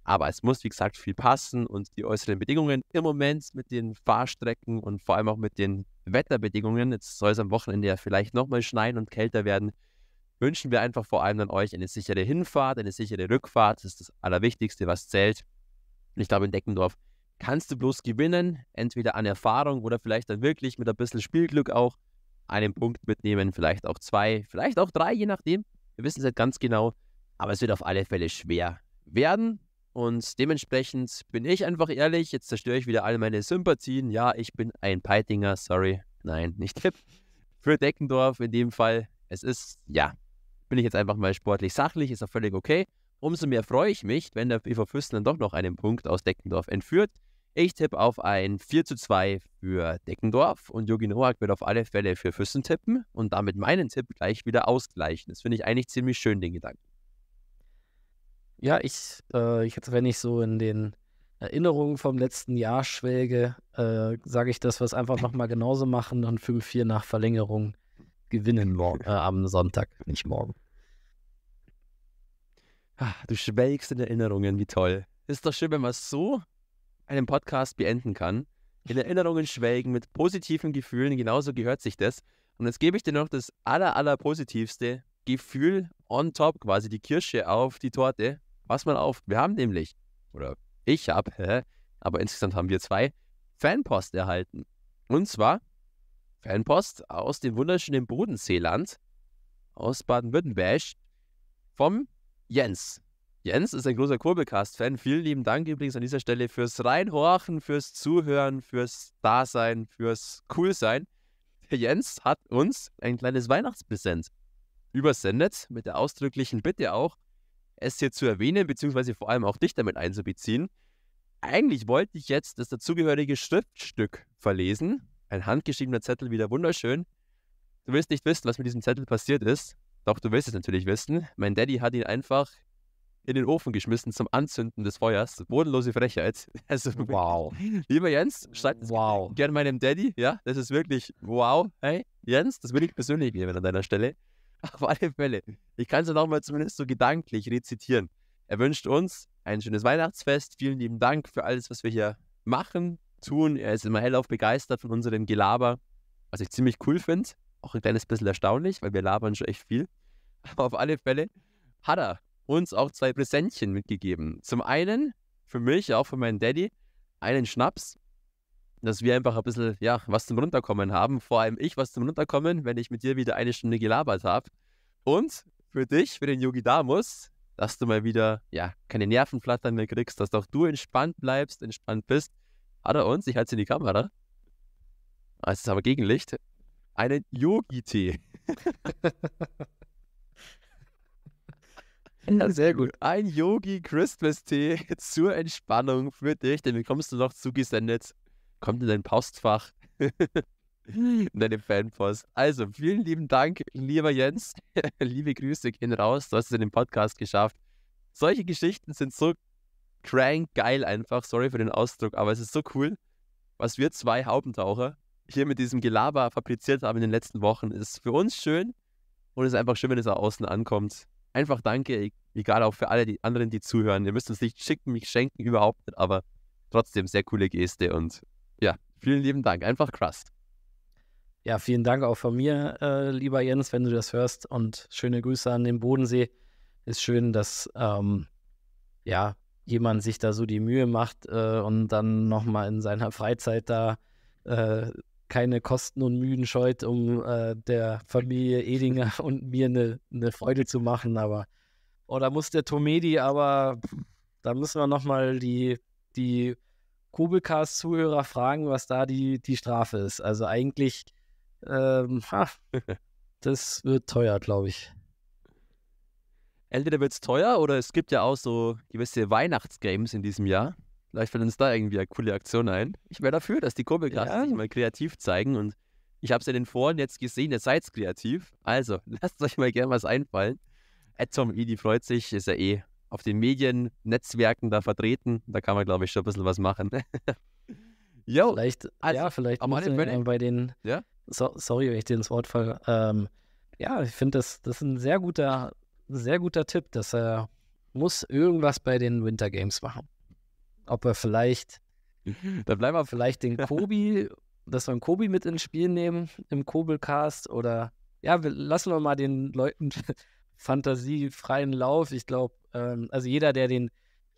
Aber es muss, wie gesagt, viel passen und die äußeren Bedingungen im Moment mit den Fahrstrecken und vor allem auch mit den Wetterbedingungen, jetzt soll es am Wochenende ja vielleicht nochmal schneien und kälter werden, wünschen wir einfach vor allem an euch eine sichere Hinfahrt, eine sichere Rückfahrt. Das ist das Allerwichtigste, was zählt. ich glaube, in Deckendorf kannst du bloß gewinnen, entweder an Erfahrung oder vielleicht dann wirklich mit ein bisschen Spielglück auch einen Punkt mitnehmen, vielleicht auch zwei, vielleicht auch drei, je nachdem. Wir wissen es nicht ganz genau, aber es wird auf alle Fälle schwer werden. Und dementsprechend bin ich einfach ehrlich, jetzt zerstöre ich wieder alle meine Sympathien. Ja, ich bin ein Peitinger, sorry. Nein, nicht Tipp. Für Deckendorf in dem Fall. Es ist, ja, bin ich jetzt einfach mal sportlich sachlich, ist auch völlig okay. Umso mehr freue ich mich, wenn der PV Füssen dann doch noch einen Punkt aus Deckendorf entführt. Ich tippe auf ein 4 zu 2 für Deckendorf und Jogi Noack wird auf alle Fälle für Füssen tippen und damit meinen Tipp gleich wieder ausgleichen. Das finde ich eigentlich ziemlich schön, den Gedanken. Ja, ich, äh, ich wenn ich so in den Erinnerungen vom letzten Jahr schwelge, äh, sage ich dass wir es einfach nochmal genauso machen und 5-4 nach Verlängerung gewinnen morgen, äh, am Sonntag, nicht morgen. Ach, du schwelgst in Erinnerungen, wie toll. Ist doch schön, wenn man so einen Podcast beenden kann. In Erinnerungen schwelgen, mit positiven Gefühlen, genauso gehört sich das. Und jetzt gebe ich dir noch das aller, aller positivste Gefühl on top, quasi die Kirsche auf die Torte. Pass mal auf, wir haben nämlich, oder ich habe, aber insgesamt haben wir zwei, Fanpost erhalten. Und zwar Fanpost aus dem wunderschönen Bodenseeland, aus Baden-Württemberg, vom Jens. Jens ist ein großer Kurbelcast-Fan. Vielen lieben Dank übrigens an dieser Stelle fürs Reinhorchen, fürs Zuhören, fürs Dasein, fürs Coolsein. Der Jens hat uns ein kleines Weihnachtspräsent übersendet, mit der ausdrücklichen Bitte auch, es hier zu erwähnen, beziehungsweise vor allem auch dich damit einzubeziehen. Eigentlich wollte ich jetzt das dazugehörige Schriftstück verlesen. Ein handgeschriebener Zettel, wieder wunderschön. Du willst nicht wissen, was mit diesem Zettel passiert ist. Doch, du willst es natürlich wissen. Mein Daddy hat ihn einfach in den Ofen geschmissen zum Anzünden des Feuers. Bodenlose Frechheit. Also, wow. Lieber Jens, schreib das wow. gerne meinem Daddy. Ja, das ist wirklich wow. Hey, Jens, das will ich persönlich nehmen an deiner Stelle. Auf alle Fälle. Ich kann es ja nochmal zumindest so gedanklich rezitieren. Er wünscht uns ein schönes Weihnachtsfest. Vielen lieben Dank für alles, was wir hier machen, tun. Er ist immer hellauf begeistert von unserem Gelaber, was ich ziemlich cool finde. Auch ein kleines bisschen erstaunlich, weil wir labern schon echt viel. Aber auf alle Fälle hat er uns auch zwei Präsentchen mitgegeben. Zum einen für mich, auch für meinen Daddy, einen Schnaps, dass wir einfach ein bisschen ja, was zum Runterkommen haben. Vor allem ich was zum Runterkommen, wenn ich mit dir wieder eine Stunde gelabert habe. Und für dich, für den Yogi Damus, dass du mal wieder ja, keine Nervenflattern mehr kriegst, dass auch du entspannt bleibst, entspannt bist. Hat er uns, ich halte sie in die Kamera. Ah, es ist aber Gegenlicht. Einen Yogi-Tee. Sehr gut. Ein Yogi Christmas Tee zur Entspannung für dich, den bekommst du noch zugesendet. Kommt in dein Postfach. Hm. in deine Fanpost. Also, vielen lieben Dank, lieber Jens. Liebe Grüße gehen raus. Du hast es in den Podcast geschafft. Solche Geschichten sind so crank geil einfach. Sorry für den Ausdruck, aber es ist so cool, was wir zwei Haubentaucher hier mit diesem Gelaber fabriziert haben in den letzten Wochen. Ist für uns schön und ist einfach schön, wenn es auch außen ankommt einfach danke, e-, egal auch für alle die anderen, die zuhören. Ihr müsst uns nicht schicken, mich schenken, überhaupt nicht, aber trotzdem sehr coole Geste und ja, vielen lieben Dank. Einfach krass. Ja, vielen Dank auch von mir, äh, lieber Jens, wenn du das hörst und schöne Grüße an den Bodensee. Ist schön, dass ähm, ja jemand sich da so die Mühe macht äh, und dann nochmal in seiner Freizeit da äh, keine Kosten und Mühen scheut, um äh, der Familie Edinger und mir eine ne Freude zu machen. Aber oder oh, muss der Tomedi, aber da müssen wir nochmal die, die Kobelcast-Zuhörer fragen, was da die, die Strafe ist. Also eigentlich, ähm, ha, das wird teuer, glaube ich. Entweder wird es teuer oder es gibt ja auch so gewisse Weihnachtsgames in diesem Jahr. Vielleicht fällt uns da irgendwie eine coole Aktion ein. Ich wäre dafür, dass die Kurbelgrasen ja. sich mal kreativ zeigen und ich habe es in den Foren jetzt gesehen, ihr seid kreativ. Also, lasst euch mal gern was einfallen. Tom Edi freut sich, ist ja eh auf den Mediennetzwerken da vertreten. Da kann man, glaube ich, schon ein bisschen was machen. jo, vielleicht, also, ja, vielleicht aber bei den, ja? so, sorry, wenn ich dir ins Wort falle. Ähm, ja, ich finde, das, das ist ein sehr guter, sehr guter Tipp, dass er muss irgendwas bei den Winter Games machen ob er vielleicht, da bleiben wir vielleicht den Kobi, dass wir einen Kobi mit ins Spiel nehmen im Kobelcast oder ja, wir, lassen wir mal den Leuten fantasiefreien Lauf. Ich glaube, ähm, also jeder, der den,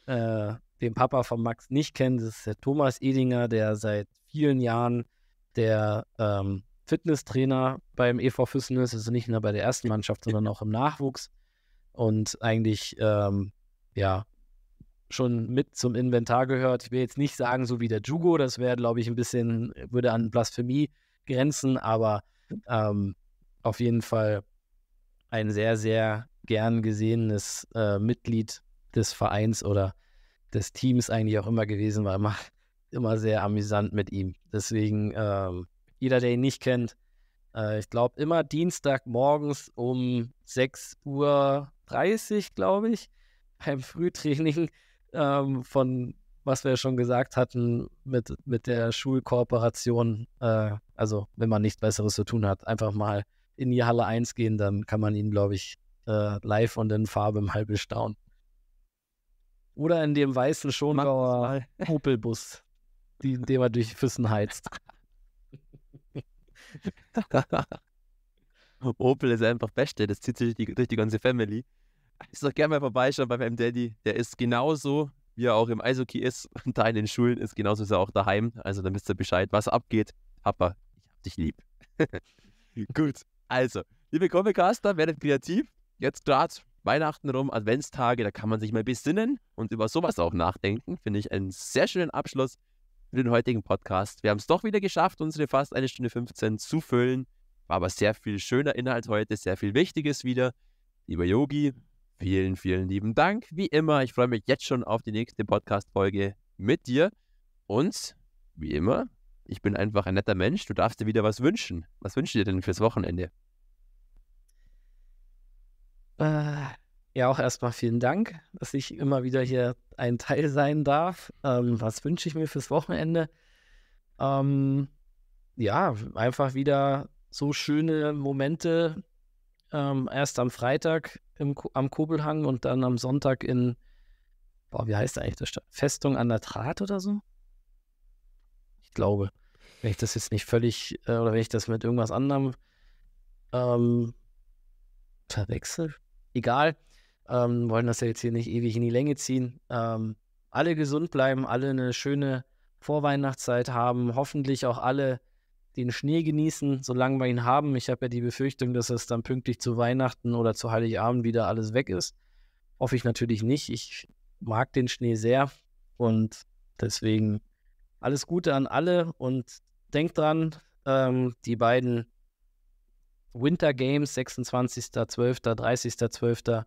äh, den Papa von Max nicht kennt, das ist der Thomas Edinger, der seit vielen Jahren der ähm, Fitnesstrainer beim EV Füssen ist, also nicht nur bei der ersten Mannschaft, sondern auch im Nachwuchs und eigentlich ähm, ja schon mit zum Inventar gehört. Ich will jetzt nicht sagen, so wie der Jugo, das wäre, glaube ich, ein bisschen, würde an Blasphemie grenzen, aber ähm, auf jeden Fall ein sehr, sehr gern gesehenes äh, Mitglied des Vereins oder des Teams eigentlich auch immer gewesen, war immer, immer sehr amüsant mit ihm. Deswegen, ähm, jeder, der ihn nicht kennt, äh, ich glaube immer Dienstagmorgens um 6.30 Uhr, glaube ich, beim Frühtraining ähm, von was wir schon gesagt hatten mit, mit der Schulkooperation. Äh, also, wenn man nichts Besseres zu tun hat, einfach mal in die Halle 1 gehen, dann kann man ihn, glaube ich, äh, live und in Farbe mal bestaunen. Oder in dem weißen Schongauer Opelbus, den man durch Füssen heizt. Opel ist einfach Beste, das zieht sich durch die, durch die ganze Family. Ist doch gerne mal vorbeischauen bei meinem Daddy. Der ist genauso, wie er auch im Eishockey ist und da in den Schulen ist, genauso ist er auch daheim. Also dann wisst ihr Bescheid, was abgeht. Papa, ich hab dich lieb. Gut, also, liebe Comicaster, werdet kreativ. Jetzt gerade Weihnachten rum, Adventstage, da kann man sich mal besinnen und über sowas auch nachdenken. Finde ich einen sehr schönen Abschluss für den heutigen Podcast. Wir haben es doch wieder geschafft, unsere fast eine Stunde 15 zu füllen. War aber sehr viel schöner Inhalt heute, sehr viel Wichtiges wieder. Lieber Yogi, Vielen, vielen lieben Dank. Wie immer, ich freue mich jetzt schon auf die nächste Podcast-Folge mit dir. Und wie immer, ich bin einfach ein netter Mensch. Du darfst dir wieder was wünschen. Was wünschst du dir denn fürs Wochenende? Äh, ja, auch erstmal vielen Dank, dass ich immer wieder hier ein Teil sein darf. Ähm, was wünsche ich mir fürs Wochenende? Ähm, ja, einfach wieder so schöne Momente ähm, erst am Freitag im, am Kobelhang und dann am Sonntag in, boah, wie heißt eigentlich das? Festung an der Draht oder so? Ich glaube. Wenn ich das jetzt nicht völlig, äh, oder wenn ich das mit irgendwas anderem ähm, verwechsel, egal. Ähm, wollen das ja jetzt hier nicht ewig in die Länge ziehen. Ähm, alle gesund bleiben, alle eine schöne Vorweihnachtszeit haben, hoffentlich auch alle den Schnee genießen, solange wir ihn haben. Ich habe ja die Befürchtung, dass es dann pünktlich zu Weihnachten oder zu Heiligabend wieder alles weg ist. Hoffe ich natürlich nicht. Ich mag den Schnee sehr und deswegen alles Gute an alle und denkt dran, ähm, die beiden Winter Games, 26.12., 30.12.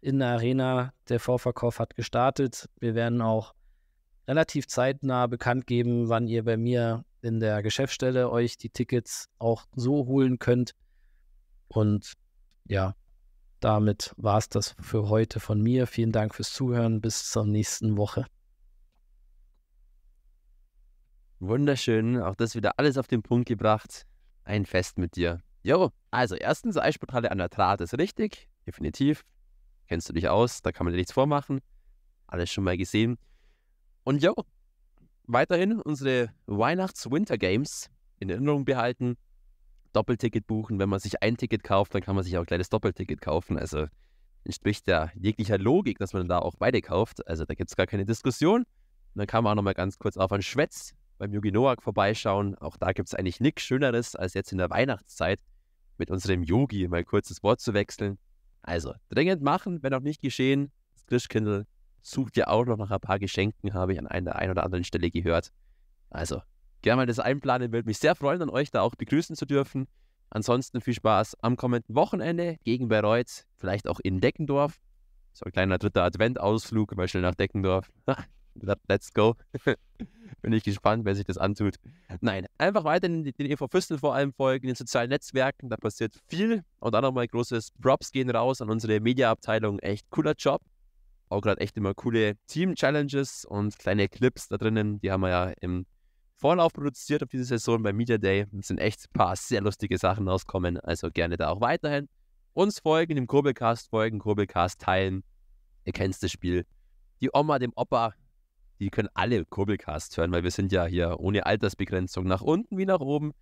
in der Arena. Der Vorverkauf hat gestartet. Wir werden auch relativ zeitnah bekannt geben, wann ihr bei mir in der Geschäftsstelle euch die Tickets auch so holen könnt. Und ja, damit war es das für heute von mir. Vielen Dank fürs Zuhören. Bis zur nächsten Woche. Wunderschön. Auch das wieder alles auf den Punkt gebracht. Ein Fest mit dir. Jo, also erstens Eissporthalle an der Draht ist richtig. Definitiv. Kennst du dich aus, da kann man dir nichts vormachen. Alles schon mal gesehen. Und jo, weiterhin unsere Weihnachts-Winter Games in Erinnerung behalten. Doppelticket buchen. Wenn man sich ein Ticket kauft, dann kann man sich auch ein kleines Doppelticket kaufen. Also entspricht ja jeglicher Logik, dass man da auch beide kauft. Also da gibt es gar keine Diskussion. Und dann kann man auch nochmal ganz kurz auf ein Schwätz beim Yogi Noak vorbeischauen. Auch da gibt es eigentlich nichts Schöneres, als jetzt in der Weihnachtszeit mit unserem Yogi mal kurzes Wort zu wechseln. Also dringend machen, wenn auch nicht geschehen. Das Christkindl sucht ja auch noch nach ein paar Geschenken, habe ich an einer ein oder anderen Stelle gehört. Also, gerne mal das einplanen, würde mich sehr freuen, an euch da auch begrüßen zu dürfen. Ansonsten viel Spaß am kommenden Wochenende gegen Bayreuth, vielleicht auch in Deckendorf. So ein kleiner dritter Advent-Ausflug, mal schnell nach Deckendorf. Let's go. Bin ich gespannt, wer sich das antut. Nein, einfach weiter in den EV Füstel vor allem folgen, in den sozialen Netzwerken, da passiert viel. Und dann nochmal großes Props gehen raus an unsere Mediaabteilung. Echt cooler Job auch gerade echt immer coole Team-Challenges und kleine Clips da drinnen. Die haben wir ja im Vorlauf produziert auf diese Saison bei Media Day. Es sind echt ein paar sehr lustige Sachen rauskommen, also gerne da auch weiterhin. Uns folgen, dem Kurbelcast folgen, Kurbelcast teilen. Ihr kennt das Spiel. Die Oma, dem Opa, die können alle Kurbelcast hören, weil wir sind ja hier ohne Altersbegrenzung nach unten wie nach oben.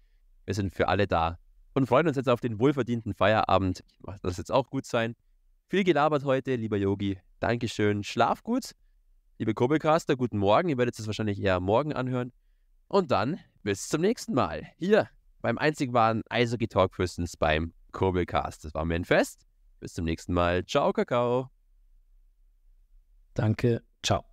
Wir sind für alle da und freuen uns jetzt auf den wohlverdienten Feierabend. Ich mache das jetzt auch gut sein. Viel gelabert heute, lieber Yogi. Dankeschön. Schlaf gut. Liebe Kurbelcaster, guten Morgen. Ihr werdet es wahrscheinlich eher morgen anhören. Und dann bis zum nächsten Mal. Hier beim einzig wahren Eishockey Talk Pistons beim Kurbelcast. Das war mir ein Fest. Bis zum nächsten Mal. Ciao, Kakao. Danke. Ciao.